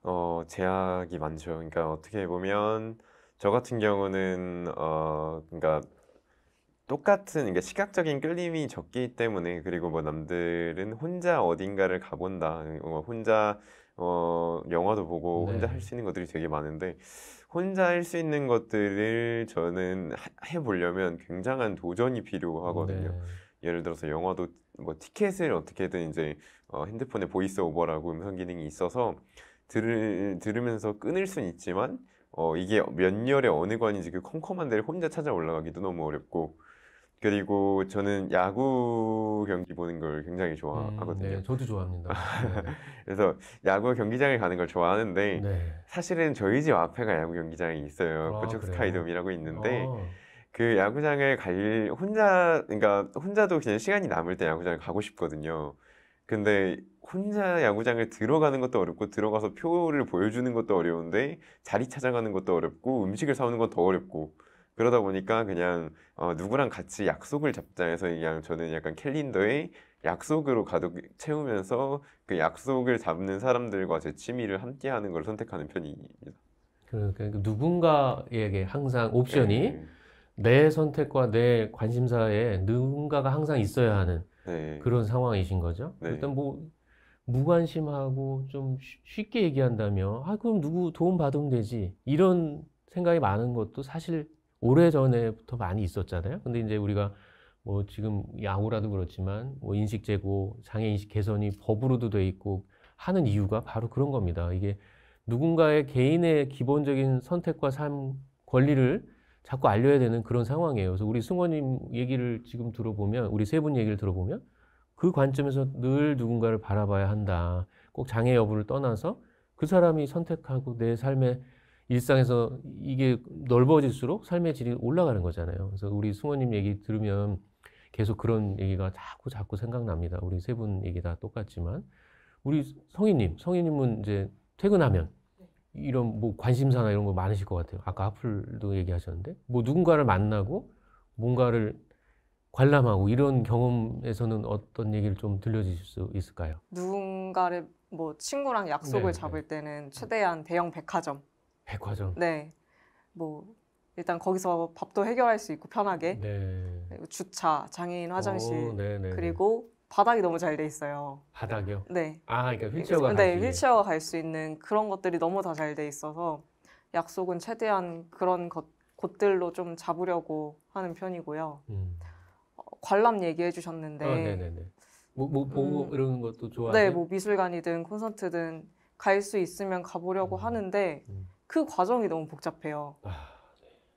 어, 제약이 많죠. 그러니까 어떻게 보면 저 같은 경우는 어, 그러니까 똑같은 그러니까 시각적인 끌림이 적기 때문에 그리고 뭐 남들은 혼자 어딘가를 가본다, 어, 혼자 어, 영화도 보고 네. 혼자 할 수 있는 것들이 되게 많은데 혼자 할 수 있는 것들을 저는 해보려면 굉장한 도전이 필요하거든요. 네. 예를 들어서 영화도 뭐 티켓을 어떻게든 이제 어, 핸드폰에 보이스 오버라고 음성 기능이 있어서 들을, 들으면서 끊을 수는 있지만 어, 이게 몇 열의 어느 관인지 그 컴컴한 데를 혼자 찾아 올라가기도 너무 어렵고 그리고 저는 야구 경기 보는 걸 굉장히 좋아하거든요. 음, 네, 저도 좋아합니다. 네. 그래서 야구 경기장에 가는 걸 좋아하는데 네. 사실은 저희 집 앞에가 야구 경기장이 있어요. 아, 고척 스카이돔이라고 있는데 아. 그 야구장을 갈 혼자 그러니까 혼자도 그냥 시간이 남을 때 야구장을 가고 싶거든요. 근데 혼자 야구장을 들어가는 것도 어렵고 들어가서 표를 보여주는 것도 어려운데 자리 찾아가는 것도 어렵고 음식을 사오는 건 더 어렵고 그러다 보니까 그냥 어, 누구랑 같이 약속을 잡자 해서 그냥 저는 약간 캘린더에 약속으로 가득 채우면서 그 약속을 잡는 사람들과 제 취미를 함께 하는 걸 선택하는 편입니다. 그러니까 누군가에게 항상 옵션이 네. 내 선택과 내 관심사에 누군가가 항상 있어야 하는 네. 그런 상황이신 거죠. 네. 일단 뭐 무관심하고 좀 쉽게 얘기한다면 아 그럼 누구 도움 받으면 되지 이런 생각이 많은 것도 사실 오래 전에부터 많이 있었잖아요. 근데 이제 우리가 뭐 지금 야구라도 그렇지만 뭐 인식 제고 장애 인식 개선이 법으로도 돼 있고 하는 이유가 바로 그런 겁니다. 이게 누군가의 개인의 기본적인 선택과 삶 권리를 자꾸 알려야 되는 그런 상황이에요. 그래서 우리 승원님 얘기를 지금 들어보면, 우리 세 분 얘기를 들어보면, 그 관점에서 늘 누군가를 바라봐야 한다. 꼭 장애 여부를 떠나서 그 사람이 선택하고 내 삶의 일상에서 이게 넓어질수록 삶의 질이 올라가는 거잖아요. 그래서 우리 승원님 얘기 들으면 계속 그런 얘기가 자꾸 자꾸 생각납니다. 우리 세 분 얘기 다 똑같지만. 우리 성희님, 성희님은 이제 퇴근하면 이런 뭐 관심사나 이런 거 많으실 것 같아요. 아까 하플도 얘기하셨는데 뭐 누군가를 만나고 뭔가를 관람하고 이런 경험에서는 어떤 얘기를 좀 들려주실 수 있을까요? 누군가를 뭐 친구랑 약속을 네, 네. 잡을 때는 최대한 대형 백화점. 백화점. 네. 뭐 일단 거기서 밥도 해결할 수 있고 편하게 네. 주차 장애인 화장실 오, 네, 네, 그리고 바닥이 너무 잘 돼 있어요. 바닥이요? 네. 아, 그러니까 휠체어가 네, 갈수 휠체어가 갈 수 있는 그런 것들이 너무 다 잘 돼 있어서 약속은 최대한 그런 것, 곳들로 좀 잡으려고 하는 편이고요. 음. 어, 관람 얘기해 주셨는데. 아, 네네네. 뭐, 뭐 보고 뭐 음, 이런 것도 좋아하세요? 네, 뭐 미술관이든 콘서트든 갈 수 있으면 가보려고 음. 하는데 음. 그 과정이 너무 복잡해요. 아,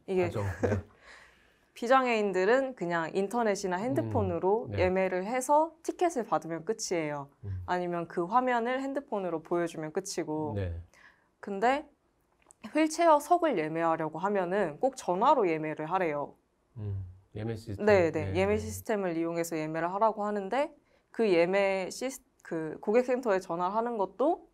네. 이게 과정, 네. 비장애인들은 그냥 인터넷이나 음, 핸드폰으로 음, 네. 예매를 해서 티켓을 받으면 끝이에요. 음. 아니면 그 화면을 핸드폰으로 보여주면 끝이고. 네. 근데 휠체어 석을 예매하려고 하면은 꼭 전화로 예매를 하래요. 음, 예매 시스템. 네, 네. 네 예매 네. 시스템을 이용해서 예매를 하라고 하는데 그 예매 시스 그 고객센터에 전화를 하는 것도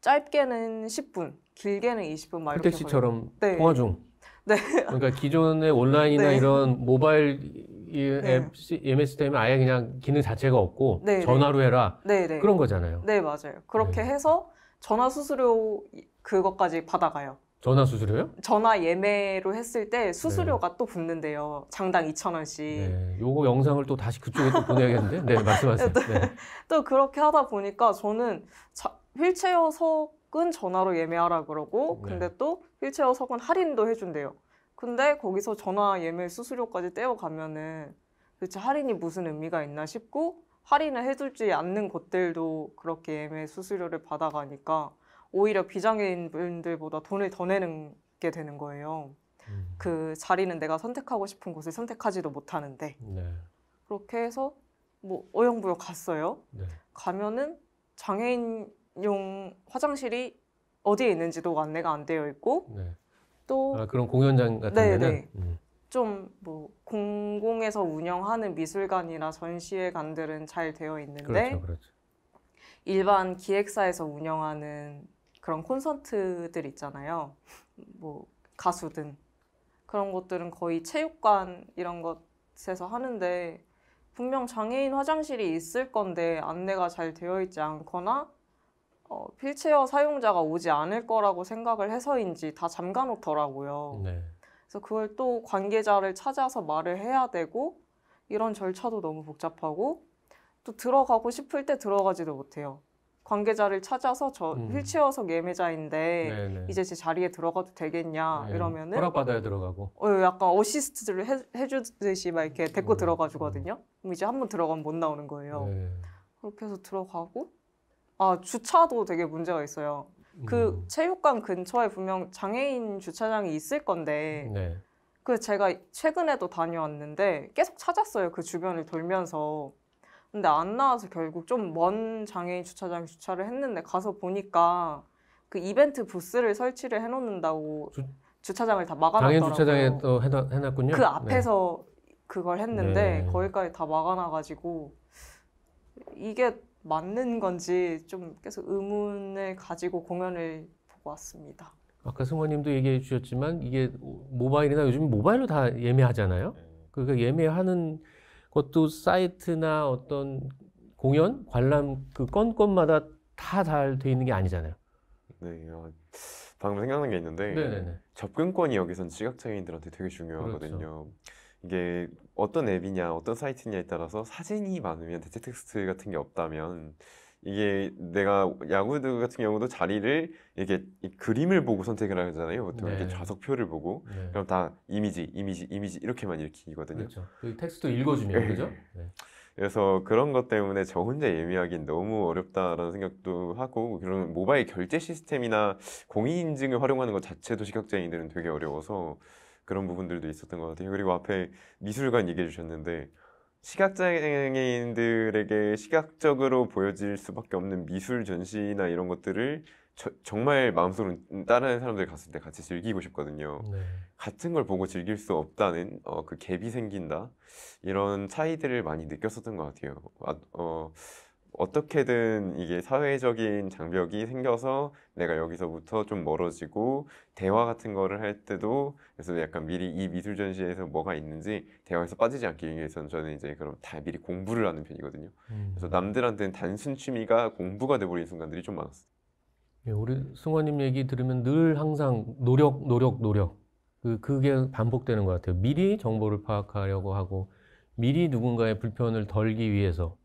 짧게는 10분, 길게는 20분 말고. 택시처럼 통화 중. 네. 그러니까 기존의 온라인이나 네. 이런 모바일 이 네. 앱, EMS 때문에 아예 그냥 기능 자체가 없고 네, 네. 전화로 해라 네, 네. 그런 거잖아요. 네 맞아요. 그렇게 해서 전화 수수료 그것까지 받아가요. 전화 수수료요? 전화 예매로 했을 때 수수료가 네. 또 붙는데요. 장당 2 0원씩 네. 요거 영상을 또 다시 그쪽에 또 보내야겠는데? 네, 말씀하세요. 네. 또 그렇게 하다 보니까 저는 자, 휠체어석 석은 전화로 예매하라 그러고 네. 근데 또 휠체어 석은 할인도 해준대요. 근데 거기서 전화 예매 수수료까지 떼어가면은 도대체 할인이 무슨 의미가 있나 싶고 할인을 해줄지 않는 곳들도 그렇게 예매 수수료를 받아가니까 오히려 비장애인분들보다 돈을 더 내는 게 되는 거예요. 음. 그 자리는 내가 선택하고 싶은 곳을 선택하지도 못하는데 네. 그렇게 해서 뭐 어영부영 갔어요. 네. 가면은 장애인 용 화장실이 어디에 있는지도 안내가 안 되어 있고 네. 또 아, 그런 공연장 같은 네, 데는 네. 음. 좀뭐 공공에서 운영하는 미술관이나 전시회관들은 잘 되어 있는데 그렇죠, 그렇죠. 일반 기획사에서 운영하는 그런 콘서트들 있잖아요. 뭐 가수든 그런 것들은 거의 체육관 이런 것에서 하는데 분명 장애인 화장실이 있을 건데 안내가 잘 되어 있지 않거나 어, 휠체어 사용자가 오지 않을 거라고 생각을 해서인지 다 잠가 놓더라고요. 네. 그래서 그걸 또 관계자를 찾아서 말을 해야 되고 이런 절차도 너무 복잡하고 또 들어가고 싶을 때 들어가지도 못해요. 관계자를 찾아서 저 음. 휠체어석 예매자인데 네네. 이제 제 자리에 들어가도 되겠냐 네. 이러면은 허락받아야 들어가고 어, 약간 어시스트를 해, 해주듯이 막 이렇게 데리고 음. 들어가주거든요. 그럼 이제 한 번 들어가면 못 나오는 거예요. 네. 그렇게 해서 들어가고 아 주차도 되게 문제가 있어요. 그 음. 체육관 근처에 분명 장애인 주차장이 있을 건데 네. 그 제가 최근에도 다녀왔는데 계속 찾았어요 그 주변을 돌면서 근데 안 나와서 결국 좀 먼 장애인 주차장 주차를 했는데 가서 보니까 그 이벤트 부스를 설치를 해놓는다고 주, 주차장을 다 막아놨더라고요. 장애인 주차장에 또 해놨, 해놨군요. 그 앞에서 네. 그걸 했는데 네. 거기까지 다 막아놔가지고 이게 맞는 건지 좀 계속 의문을 가지고 공연을 보고 왔습니다. 아까 승원님도 얘기해 주셨지만 이게 모바일이나 요즘 모바일로 다 예매하잖아요. 네. 그러니까 예매하는 것도 사이트나 어떤 공연 관람 그 건건마다 다 잘 돼 있는 게 아니잖아요. 네, 어, 방금 생각난 게 있는데 네네네. 접근권이 여기선 시각장애인들한테 되게 중요하거든요. 그렇죠. 이게 어떤 앱이냐, 어떤 사이트냐에 따라서 사진이 많으면 대체 텍스트 같은 게 없다면 이게 내가 야구들 같은 경우도 자리를 이렇게 그림을 보고 선택을 하잖아요. 보통 네. 이렇게 좌석표를 보고 네. 그럼 다 이미지, 이미지, 이미지 이렇게만 읽히거든요. 그렇죠. 그 텍스트 읽어주면 네. 그죠? 예. 네. 그래서 그런 것 때문에 저 혼자 예매하기엔 너무 어렵다라는 생각도 하고 그런 모바일 결제 시스템이나 공인 인증을 활용하는 것 자체도 시각장애인들은 되게 어려워서 그런 부분들도 있었던 것 같아요. 그리고 앞에 미술관 얘기해 주셨는데 시각장애인들에게 시각적으로 보여질 수밖에 없는 미술 전시나 이런 것들을 저, 정말 마음속으로 다른 사람들 갔을 때 같이 즐기고 싶거든요. 네. 같은 걸 보고 즐길 수 없다는 어, 그 갭이 생긴다 이런 차이들을 많이 느꼈었던 것 같아요. 아, 어, 어떻게든 이게 사회적인 장벽이 생겨서 내가 여기서부터 좀 멀어지고 대화 같은 거를 할 때도 그래서 약간 미리 이 미술 전시에서 뭐가 있는지 대화에서 빠지지 않기 위해서는 저는 이제 그럼 다 미리 공부를 하는 편이거든요. 음. 그래서 남들한테는 단순 취미가 공부가 돼버린 순간들이 좀 많았어요. 예, 우리 승원님 얘기 들으면 늘 항상 노력, 노력, 노력. 그 그게 반복되는 것 같아요. 미리 정보를 파악하려고 하고 미리 누군가의 불편을 덜기 위해서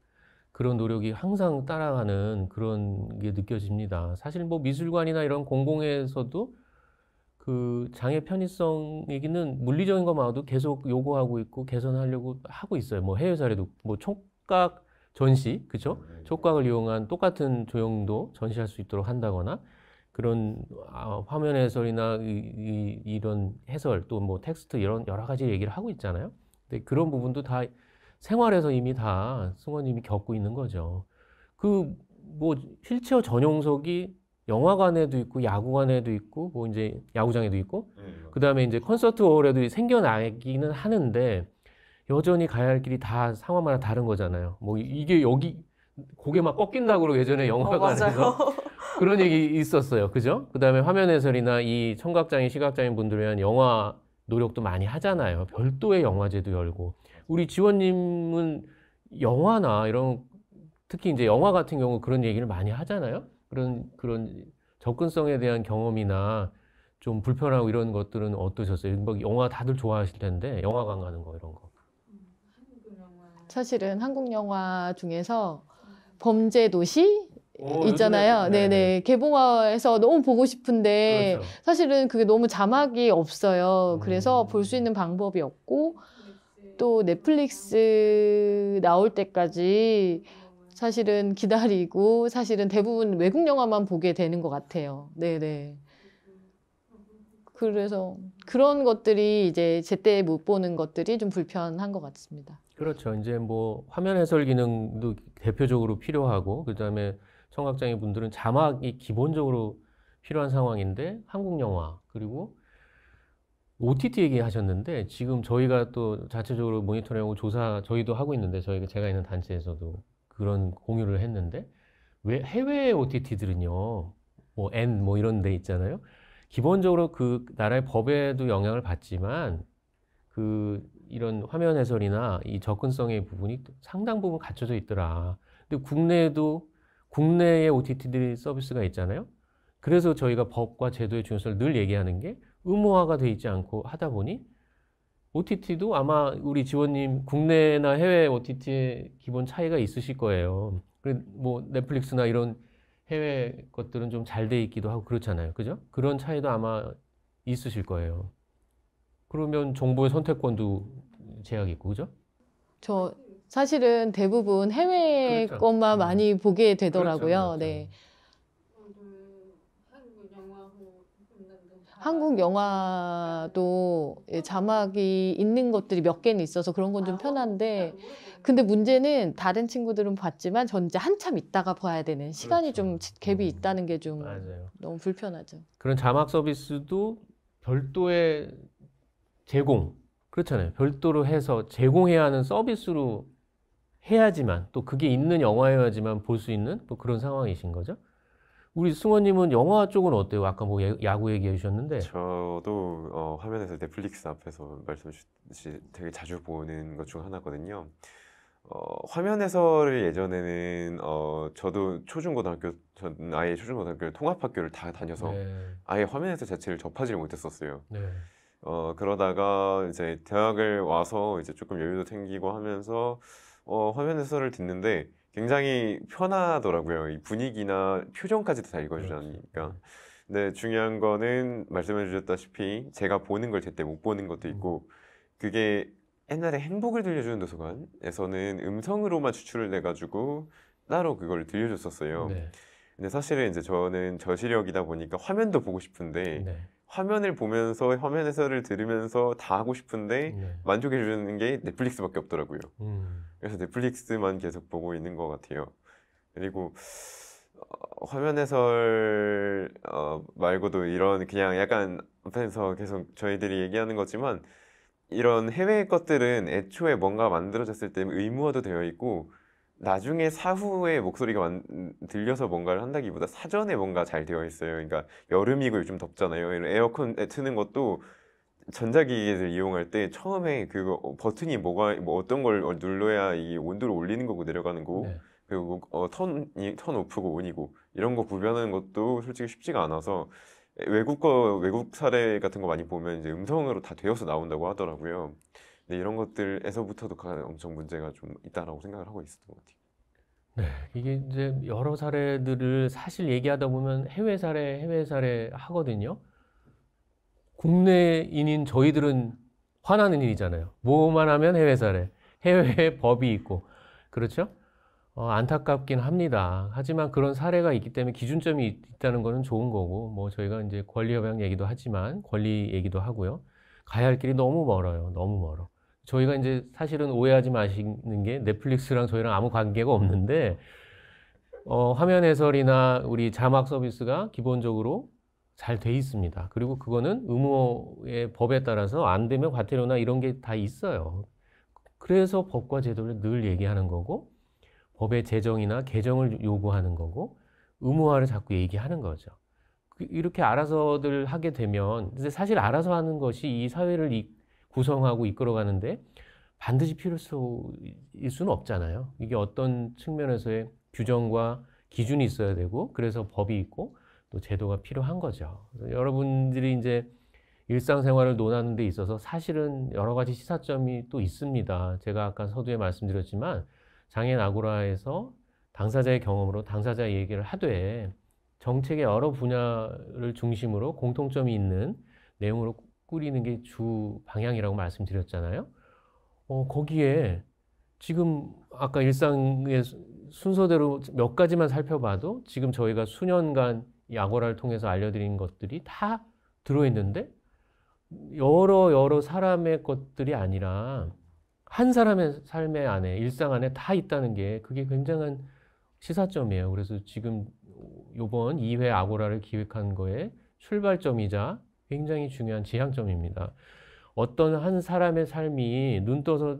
그런 노력이 항상 따라가는 그런 게 느껴집니다. 사실 뭐 미술관이나 이런 공공에서도 그 장애 편의성 얘기는 물리적인 것만으로도 계속 요구하고 있고 개선하려고 하고 있어요. 뭐 해외 사례도 뭐 촉각 전시, 그쵸? 네, 네. 촉각을 이용한 똑같은 조형도 전시할 수 있도록 한다거나 그런 아, 화면 해설이나 이, 이런 해설 또 뭐 텍스트 이런 여러 가지 얘기를 하고 있잖아요. 근데 그런 부분도 다 생활에서 이미 다 승원님이 겪고 있는 거죠. 그 뭐 휠체어 전용석이 영화관에도 있고 야구관에도 있고 뭐 이제 야구장에도 있고 네, 그다음에 이제 콘서트 홀에도 생겨나기는 하는데 여전히 가야 할 길이 다 상황마다 다른 거잖아요. 뭐 이게 여기 고개 막 꺾인다고 그러고 예전에 어, 영화관에서 어, 그런 얘기 있었어요. 그죠? 그다음에 화면 해설이나 이 청각장애 시각장애인 분들 위한 영화 노력도 많이 하잖아요. 별도의 영화제도 열고 우리 지원님은 영화나 이런 특히 이제 영화 같은 경우 그런 얘기를 많이 하잖아요. 그런 그런 접근성에 대한 경험이나 좀 불편하고 이런 것들은 어떠셨어요? 뭐 영화 다들 좋아하실 텐데 영화관 가는 거 이런 거. 사실은 한국 영화 중에서 범죄 도시 오, 있잖아요. 네네. 네네. 개봉해서 너무 보고 싶은데 그렇죠. 사실은 그게 너무 자막이 없어요. 그래서 음. 볼수 있는 방법이 없고 또 넷플릭스 나올 때까지 사실은 기다리고 사실은 대부분 외국 영화만 보게 되는 것 같아요. 네네. 그래서 그런 것들이 이제 제때 못 보는 것들이 좀 불편한 것 같습니다. 그렇죠. 이제 뭐 화면 해설 기능도 대표적으로 필요하고 그다음에 청각장애 분들은 자막이 기본적으로 필요한 상황인데 한국 영화 그리고 OTT 얘기하셨는데 지금 저희가 또 자체적으로 모니터링하고 조사 저희도 하고 있는데 저희가 제가 있는 단체에서도 그런 공유를 했는데 왜 해외 OTT들은요 뭐엔뭐 이런 데 있잖아요 기본적으로 그 나라의 법에도 영향을 받지만 그 이런 화면 해설이나 이 접근성의 부분이 상당 부분 갖춰져 있더라 근데 국내에도 국내의 OTT들 서비스가 있잖아요 그래서 저희가 법과 제도의 중요성을 늘 얘기하는 게 의무화가 돼 있지 않고 하다 보니 OTT도 아마 우리 지원님 국내나 해외 OTT의 기본 차이가 있으실 거예요. 뭐 넷플릭스나 이런 해외 것들은 좀 잘 돼 있기도 하고 그렇잖아요. 그죠? 그런 차이도 아마 있으실 거예요. 그러면 정보의 선택권도 제약이 있고, 그죠? 저 사실은 대부분 해외 그렇죠. 것만 음. 많이 보게 되더라고요. 그렇죠. 그렇죠. 네. 한국 영화도 예, 자막이 있는 것들이 몇 개는 있어서 그런 건 좀 편한데 근데 문제는 다른 친구들은 봤지만 전 이제 한참 있다가 봐야 되는 시간이 좀 그렇죠. 갭이 음. 있다는 게 좀 너무 불편하죠. 그런 자막 서비스도 별도의 제공 그렇잖아요. 별도로 해서 제공해야 하는 서비스로 해야지만 또 그게 있는 영화여야지만 볼 수 있는 뭐 그런 상황이신 거죠? 우리 승원님은 영화 쪽은 어때요? 아까 뭐 예, 야구 얘기해 주셨는데. 저도 어, 화면에서 넷플릭스 앞에서 말씀 주시 되게 자주 보는 것 중 하나거든요. 어, 화면에서를 예전에는 어, 저도 초중고등학교 전 아예 초중고등학교 통합학교를 다 다녀서 네. 아예 화면에서 자체를 접하지 못했었어요. 네. 어, 그러다가 이제 대학을 와서 이제 조금 여유도 생기고 하면서 어, 화면에서를 듣는데 굉장히 편하더라고요. 이 분위기나 표정까지도 다 읽어주니까. 네. 근데 중요한 거는 말씀해 주셨다시피 제가 보는 걸 제때 못 보는 것도 있고 음. 그게 옛날에 행복을 들려주는 도서관에서는 음성으로만 추출을 돼가지고 따로 그걸 들려줬었어요. 네. 근데 사실은 이제 저는 저시력이다 보니까 화면도 보고 싶은데 네. 화면을 보면서 화면 해설을 들으면서 다 하고 싶은데 네. 만족해 주는 게 넷플릭스밖에 없더라고요. 음. 그래서 넷플릭스만 계속 보고 있는 것 같아요. 그리고 어, 화면 해설 어, 말고도 이런 그냥 약간 앞에서 계속 저희들이 얘기하는 거지만 이런 해외 것들은 애초에 뭔가 만들어졌을 때 의무화도 되어 있고 나중에 사후에 목소리가 완, 들려서 뭔가를 한다기보다 사전에 뭔가 잘 되어 있어요. 그러니까 여름이고 요즘 덥잖아요. 에어컨 트는 것도 전자기기를 이용할 때 처음에 그 버튼이 뭐가 뭐 어떤 걸 어, 눌러야 이 온도를 올리는 거고 내려가는 거고 네. 그리고 어, 턴이 턴 오프고 온이고 이런 거 구별하는 것도 솔직히 쉽지가 않아서 외국 거 외국 사례 같은 거 많이 보면 이제 음성으로 다 되어서 나온다고 하더라고요. 네, 이런 것들에서부터도 엄청 문제가 좀 있다라고 생각을 하고 있었던 것 같아요. 네, 이게 이제 여러 사례들을 사실 얘기하다 보면 해외 사례, 해외 사례 하거든요. 국내인인 저희들은 화나는 일이잖아요. 뭐만 하면 해외 사례, 해외에 법이 있고, 그렇죠? 어, 안타깝긴 합니다. 하지만 그런 사례가 있기 때문에 기준점이 있다는 것은 좋은 거고, 뭐 저희가 이제 권리협약 얘기도 하지만 권리 얘기도 하고요. 가야 할 길이 너무 멀어요. 너무 멀어. 저희가 이제 사실은 오해하지 마시는 게 넷플릭스랑 저희랑 아무 관계가 없는데 어, 화면 해설이나 우리 자막 서비스가 기본적으로 잘 돼 있습니다. 그리고 그거는 의무의 법에 따라서 안 되면 과태료나 이런 게 다 있어요. 그래서 법과 제도를 늘 얘기하는 거고 법의 제정이나 개정을 요구하는 거고 의무화를 자꾸 얘기하는 거죠. 그, 이렇게 알아서들 하게 되면 근데 사실 알아서 하는 것이 이 사회를 이 구성하고 이끌어가는데 반드시 필요일 수는 없잖아요. 이게 어떤 측면에서의 규정과 기준이 있어야 되고 그래서 법이 있고 또 제도가 필요한 거죠. 여러분들이 이제 일상생활을 논하는 데 있어서 사실은 여러 가지 시사점이 또 있습니다. 제가 아까 서두에 말씀드렸지만 장애인 아고라에서 당사자의 경험으로 당사자 얘기를 하되 정책의 여러 분야를 중심으로 공통점이 있는 내용으로 꾸리는 게 주 방향이라고 말씀드렸잖아요. 어, 거기에 지금 아까 일상의 순서대로 몇 가지만 살펴봐도 지금 저희가 수년간 이고라를 통해서 알려드린 것들이 다 들어있는데 여러 여러 사람의 것들이 아니라 한 사람의 삶의 안에 일상 안에 다 있다는 게 그게 굉장한 시사점이에요. 그래서 지금 요번 2회 아고라를 기획한 거에 출발점이자 굉장히 중요한 지향점입니다. 어떤 한 사람의 삶이 눈 떠서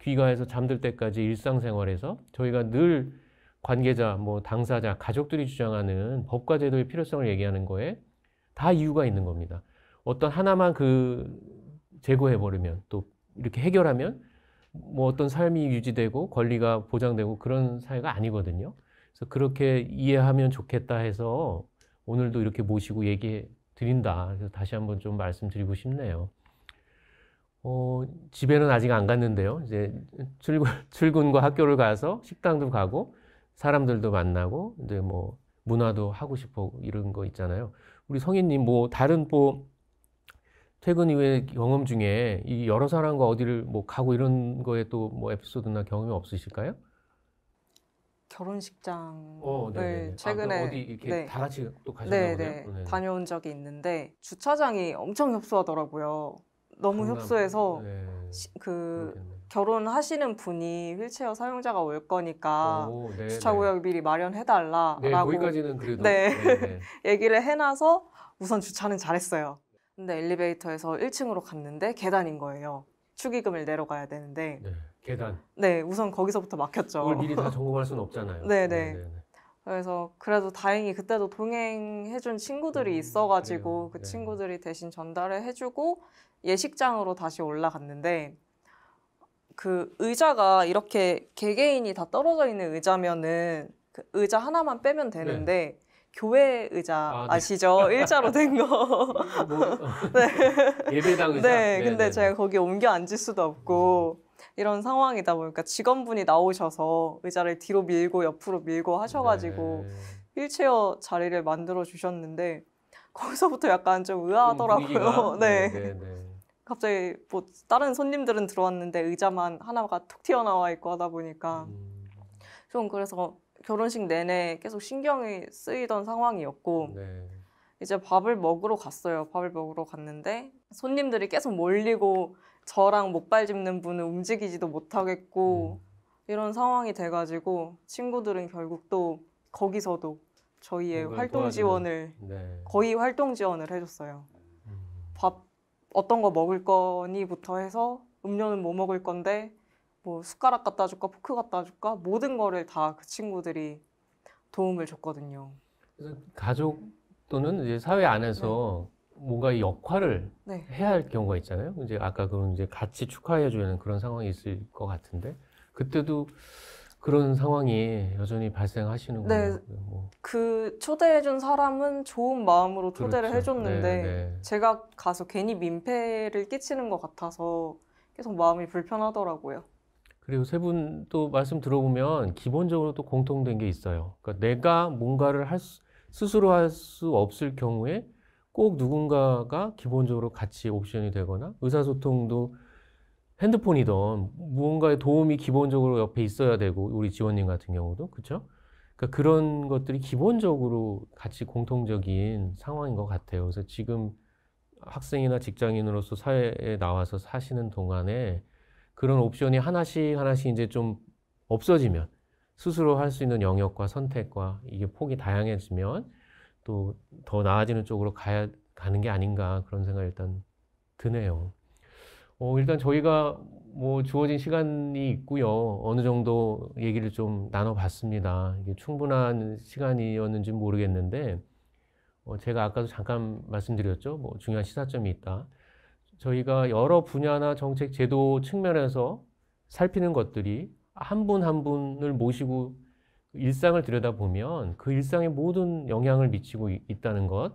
귀가해서 잠들 때까지 일상생활에서 저희가 늘 관계자, 뭐 당사자, 가족들이 주장하는 법과 제도의 필요성을 얘기하는 거에 다 이유가 있는 겁니다. 어떤 하나만 그 제고해 버리면 또 이렇게 해결하면 뭐 어떤 삶이 유지되고 권리가 보장되고 그런 사회가 아니거든요. 그래서 그렇게 이해하면 좋겠다 해서 오늘도 이렇게 모시고 얘기해 드린다. 그래서 다시 한번 좀 말씀드리고 싶네요. 어, 집에는 아직 안 갔는데요. 이제 출근, 출근과 학교를 가서 식당도 가고 사람들도 만나고 이제 뭐 문화도 하고 싶어 이런 거 있잖아요. 우리 성인님 뭐 다른 뭐 퇴근 이후의 경험 중에 이 여러 사람과 어디를 뭐 가고 이런 거에 또 뭐 에피소드나 경험이 없으실까요? 결혼식장을 어, 네, 네, 네. 아, 최근에 아, 어디 이렇게 네. 다 같이 또 가셨나요? 네 다녀온 적이 있는데 주차장이 엄청 협소하더라고요. 너무 강남. 협소해서 네. 시, 그 그렇겠네. 결혼하시는 분이 휠체어 사용자가 올 거니까 오, 네, 주차 구역 미리 마련해달라라고 거기까지는 그래도 네. 얘기를 해놔서 우선 주차는 잘했어요. 근데 엘리베이터에서 1층으로 갔는데 계단인 거예요. 축의금을 내러 가야 되는데 계단. 네, 우선 거기서부터 막혔죠. 그걸 미리 다 점검할 수는 없잖아요. 네네. 네. 네, 네, 그래서 그래도 다행히 그때도 동행해준 친구들이 음, 있어가지고 그래요. 그 네. 친구들이 대신 전달을 해주고 예식장으로 다시 올라갔는데 그 의자가 이렇게 개개인이 다 떨어져 있는 의자면은 그 의자 하나만 빼면 되는데 교회 의자 아, 네. 시죠 일자로 된 거. 뭐, 어, 네. 예배당 의자. 네, 근데 네 제가 거기 옮겨 앉을 수도 없고 음. 이런 상황이다 보니까 직원분이 나오셔서 의자를 뒤로 밀고 옆으로 밀고 하셔가지고 네. 휠체어 자리를 만들어 주셨는데 거기서부터 약간 좀 의아하더라고요. 네. 네. 네, 네. 갑자기 뭐 다른 손님들은 들어왔는데 의자만 하나가 툭 튀어나와 있고 하다 보니까 음. 좀 그래서 결혼식 내내 계속 신경이 쓰이던 상황이었고 네. 이제 밥을 먹으러 갔어요. 밥을 먹으러 갔는데 손님들이 계속 몰리고 저랑 목발 짚는 분은 움직이지도 못하겠고 음. 이런 상황이 돼가지고 친구들은 결국 또 거기서도 저희의 활동 지원을 네. 거의 활동 지원을 해줬어요. 음. 밥 어떤 거 먹을 거니부터 해서 음료는 뭐 먹을 건데 뭐 숟가락 갖다 줄까 포크 갖다 줄까 모든 거를 다 그 친구들이 도움을 줬거든요. 그래서 가족 또는 이제 사회 안에서 네. 뭔가 역할을 네. 해야 할 경우가 있잖아요. 이제 아까 그런 이제 같이 축하해 주는 그런 상황이 있을 것 같은데 그때도 그런 상황이 여전히 발생하시는군요. 네. 뭐. 그 초대해 준 사람은 좋은 마음으로 초대를 그렇죠. 해 줬는데 네, 네, 제가 가서 괜히 민폐를 끼치는 것 같아서 계속 마음이 불편하더라고요. 그리고 세 분도 말씀 들어보면 기본적으로 또 공통된 게 있어요. 그러니까 내가 뭔가를 할 수, 스스로 할 수 없을 경우에 꼭 누군가가 기본적으로 같이 옵션이 되거나 의사소통도 핸드폰이던 무언가의 도움이 기본적으로 옆에 있어야 되고 우리 지원님 같은 경우도 그렇죠? 그러니까 그런 것들이 기본적으로 같이 공통적인 상황인 것 같아요. 그래서 지금 학생이나 직장인으로서 사회에 나와서 사시는 동안에 그런 옵션이 하나씩 하나씩 이제 좀 없어지면 스스로 할 수 있는 영역과 선택과 이게 폭이 다양해지면 또더 나아지는 쪽으로 가야 가는 게 아닌가 그런 생각이 일단 드네요. 어, 일단 저희가 뭐 주어진 시간이 있고요. 어느 정도 얘기를 좀 나눠봤습니다. 이게 충분한 시간이었는지 모르겠는데 어, 제가 아까도 잠깐 말씀드렸죠. 뭐 중요한 시사점이 있다. 저희가 여러 분야나 정책 제도 측면에서 살피는 것들이 한 분한 한 분을 모시고 일상을 들여다보면 그 일상에 모든 영향을 미치고 있다는 것,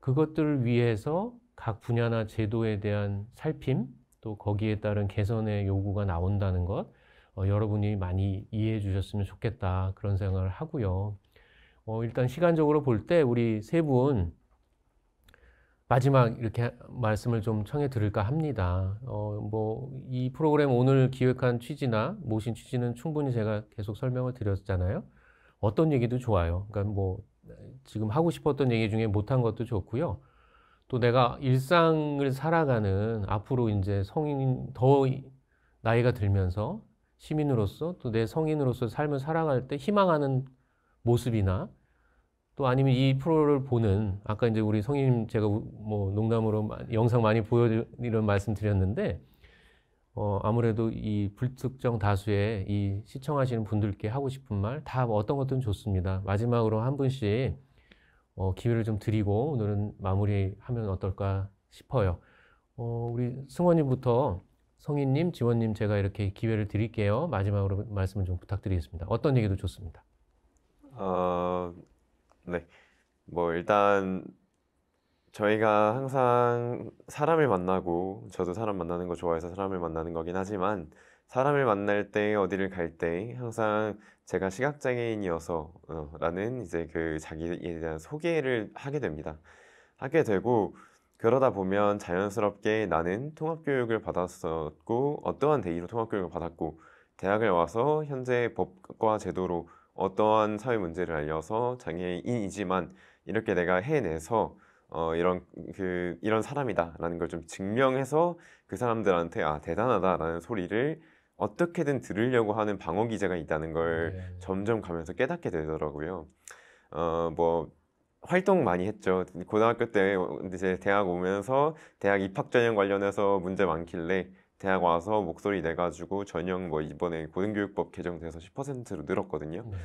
그것들을 위해서 각 분야나 제도에 대한 살핌, 또 거기에 따른 개선의 요구가 나온다는 것, 어, 여러분이 많이 이해해 주셨으면 좋겠다. 그런 생각을 하고요. 어, 일단 시간적으로 볼 때 우리 세 분, 마지막 이렇게 말씀을 좀 청해 들을까 합니다. 어, 뭐, 이 프로그램 오늘 기획한 취지나 모신 취지는 충분히 제가 계속 설명을 드렸잖아요. 어떤 얘기도 좋아요. 그러니까 뭐, 지금 하고 싶었던 얘기 중에 못한 것도 좋고요. 또 내가 일상을 살아가는 앞으로 이제 성인, 더 나이가 들면서 시민으로서 또 내 성인으로서 삶을 살아갈 때 희망하는 모습이나 또 아니면 이 프로를 보는 아까 이제 우리 성인 님 제가 뭐 농담으로 영상 많이 보여 이런 말씀드렸는데 어 아무래도 이 불특정 다수의 이 시청하시는 분들께 하고 싶은 말 다 어떤 것든 좋습니다. 마지막으로 한 분씩 어 기회를 좀 드리고 오늘은 마무리하면 어떨까 싶어요. 어 우리 승원님부터 성인님, 지원님 제가 이렇게 기회를 드릴게요. 마지막으로 말씀을 좀 부탁드리겠습니다. 어떤 얘기도 좋습니다. 어... 네. 뭐 일단 저희가 항상 사람을 만나고 저도 사람 만나는 거 좋아해서 사람을 만나는 거긴 하지만 사람을 만날 때 어디를 갈 때 항상 제가 시각장애인이어서 어, 라는 이제 그 자기에 대한 소개를 하게 됩니다. 하게 되고 그러다 보면 자연스럽게 나는 통합교육을 받았었고 어떠한 대의로 통합교육을 받았고 대학을 와서 현재 법과 제도로 어떠한 사회 문제를 알려서 장애인이지만 이렇게 내가 해내서 어, 이런 그 이런 사람이다라는 걸 좀 증명해서 그 사람들한테 아 대단하다라는 소리를 어떻게든 들으려고 하는 방어 기제가 있다는 걸 네. 점점 가면서 깨닫게 되더라고요. 어뭐 활동 많이 했죠. 고등학교 때 이제 대학 오면서 대학 입학 전형 관련해서 문제 많길래 대학 와서 목소리 내가지고 전형 뭐 이번에 고등교육법 개정돼서 10%로 늘었거든요. 네.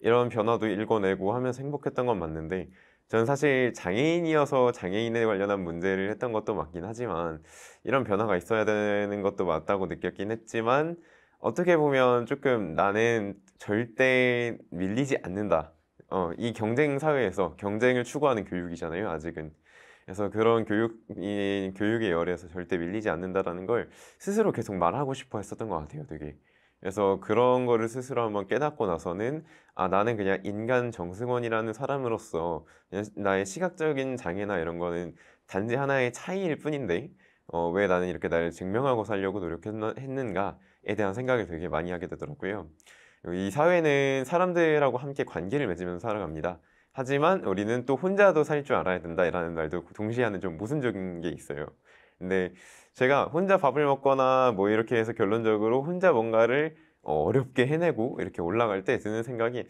이런 변화도 읽어내고 하면서 행복했던 건 맞는데 전 사실 장애인이어서 장애인에 관련한 문제를 했던 것도 맞긴 하지만 이런 변화가 있어야 되는 것도 맞다고 느꼈긴 했지만 어떻게 보면 조금 나는 절대 밀리지 않는다. 어, 이 경쟁 사회에서 경쟁을 추구하는 교육이잖아요, 아직은. 그래서 그런 교육, 이, 교육의 열에서 절대 밀리지 않는다라는 걸 스스로 계속 말하고 싶어 했었던 것 같아요, 되게. 그래서 그런 거를 스스로 한번 깨닫고 나서는 아 나는 그냥 인간 정승원이라는 사람으로서 나의 시각적인 장애나 이런 거는 단지 하나의 차이일 뿐인데 어, 왜 나는 이렇게 나를 증명하고 살려고 노력했는가에 대한 생각을 되게 많이 하게 되더라고요. 이 사회는 사람들하고 함께 관계를 맺으면서 살아갑니다. 하지만 우리는 또 혼자도 살 줄 알아야 된다라는 말도 동시에 하는 좀 모순적인 게 있어요. 근데 제가 혼자 밥을 먹거나 뭐 이렇게 해서 결론적으로 혼자 뭔가를 어, 어렵게 해내고 이렇게 올라갈 때 드는 생각이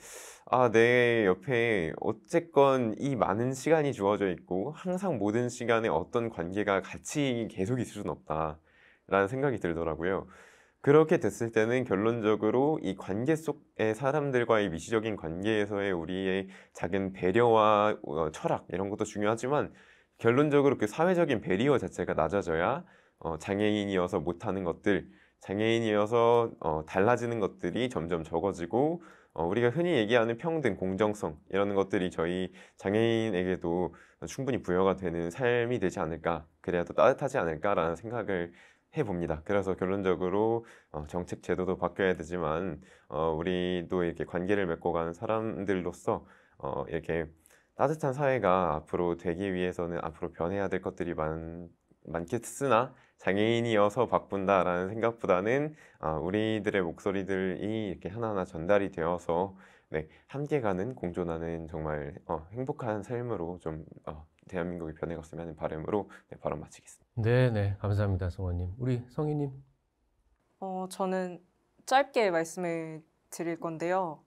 아, 내 옆에 어쨌건 이 많은 시간이 주어져 있고 항상 모든 시간에 어떤 관계가 같이 계속 있을 수는 없다라는 생각이 들더라고요. 그렇게 됐을 때는 결론적으로 이 관계 속의 사람들과의 미시적인 관계에서의 우리의 작은 배려와 어, 철학 이런 것도 중요하지만 결론적으로 그 사회적인 배리어 자체가 낮아져야 어, 장애인이어서 못하는 것들, 장애인이어서 어, 달라지는 것들이 점점 적어지고 어, 우리가 흔히 얘기하는 평등, 공정성 이런 것들이 저희 장애인에게도 충분히 부여가 되는 삶이 되지 않을까 그래야 또 따뜻하지 않을까라는 생각을 해봅니다. 그래서 결론적으로 어, 정책 제도도 바뀌어야 되지만 어, 우리도 이렇게 관계를 맺고 가는 사람들로서 어, 이렇게 따뜻한 사회가 앞으로 되기 위해서는 앞으로 변해야 될 것들이 많, 많겠으나 장애인이어서 바꾼다라는 생각보다는 어, 우리들의 목소리들이 이렇게 하나하나 전달이 되어서 네, 함께 가는 공존하는 정말 어, 행복한 삶으로 좀 어, 대한민국이 변해갔으면 하는 바람으로 네, 발언 마치겠습니다. 네네 감사합니다 성원님. 우리 성희님. 어 저는 짧게 말씀을 드릴 건데요.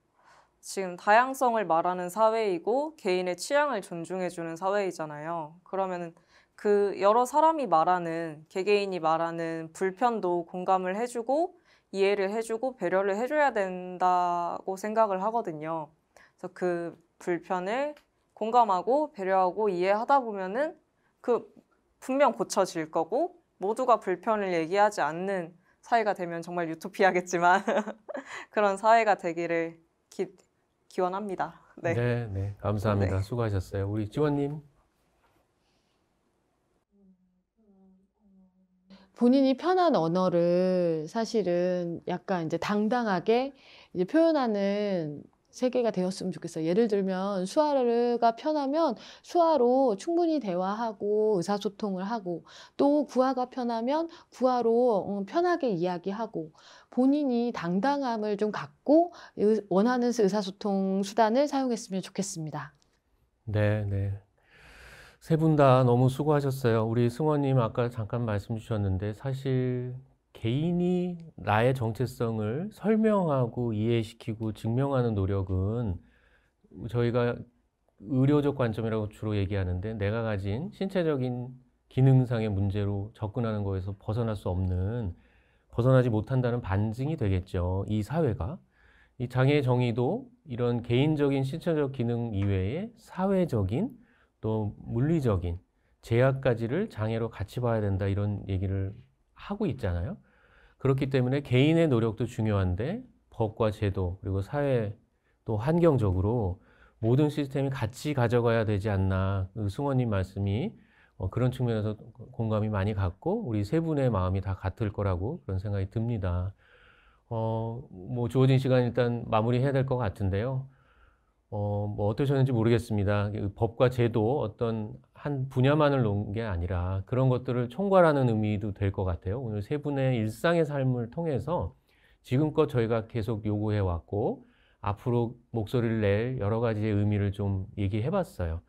지금 다양성을 말하는 사회이고 개인의 취향을 존중해주는 사회이잖아요. 그러면 은그 여러 사람이 말하는 개개인이 말하는 불편도 공감을 해주고 이해를 해주고 배려를 해줘야 된다고 생각을 하거든요. 그래서 그 불편을 공감하고 배려하고 이해하다 보면은 그 분명 고쳐질 거고 모두가 불편을 얘기하지 않는 사회가 되면 정말 유토피아겠지만 그런 사회가 되기를 기, 기원합니다. 네. 네, 네. 감사합니다. 네. 수고하셨어요. 우리 지원님. 본인이 편한 언어를 사실은 약간 이제 당당하게 이제 표현하는 세계가 되었으면 좋겠어요. 예를 들면 수화가 편하면 수화로 충분히 대화하고 의사소통을 하고 또 구화가 편하면 구화로 어, 편하게 이야기하고 본인이 당당함을 좀 갖고 원하는 의사소통 수단을 사용했으면 좋겠습니다. 네, 네. 세 분 다 너무 수고하셨어요. 우리 승원님 아까 잠깐 말씀 주셨는데 사실 개인이 나의 정체성을 설명하고 이해시키고 증명하는 노력은 저희가 의료적 관점이라고 주로 얘기하는데 내가 가진 신체적인 기능상의 문제로 접근하는 거에서 벗어날 수 없는 벗어나지 못한다는 반증이 되겠죠. 이 사회가 이장애 정의도 이런 개인적인 신체적 기능 이외에 사회적인 또 물리적인 제약까지를 장애로 같이 봐야 된다 이런 얘기를 하고 있잖아요. 그렇기 때문에 개인의 노력도 중요한데 법과 제도 그리고 사회 또 환경적으로 모든 시스템이 같이 가져가야 되지 않나 그 승원님 말씀이 어, 그런 측면에서 공감이 많이 갔고 우리 세 분의 마음이 다 같을 거라고 그런 생각이 듭니다. 어, 뭐 주어진 시간 일단 마무리해야 될 것 같은데요. 어, 뭐 어떠셨는지 모르겠습니다. 그 법과 제도 어떤 한 분야만을 놓은 게 아니라 그런 것들을 총괄하는 의미도 될 것 같아요. 오늘 세 분의 일상의 삶을 통해서 지금껏 저희가 계속 요구해 왔고 앞으로 목소리를 낼 여러 가지의 의미를 좀 얘기해 봤어요.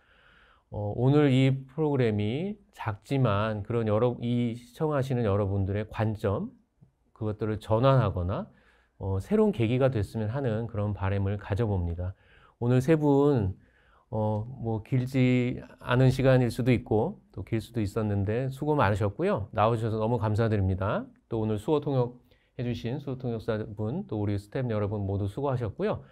어, 오늘 이 프로그램이 작지만 그런 여러 이 시청하시는 여러분들의 관점 그것들을 전환하거나 어, 새로운 계기가 됐으면 하는 그런 바램을 가져봅니다. 오늘 세분 어, 뭐 길지 않은 시간일 수도 있고 또 길 수도 있었는데 수고 많으셨고요. 나오셔서 너무 감사드립니다. 또 오늘 수어 통역 해주신 수어 통역사분 또 우리 스탭 여러분 모두 수고하셨고요.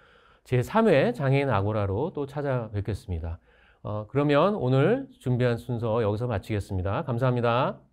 제 3회 장애인 아고라로 또 찾아뵙겠습니다. 어, 그러면 오늘 준비한 순서 여기서 마치겠습니다. 감사합니다.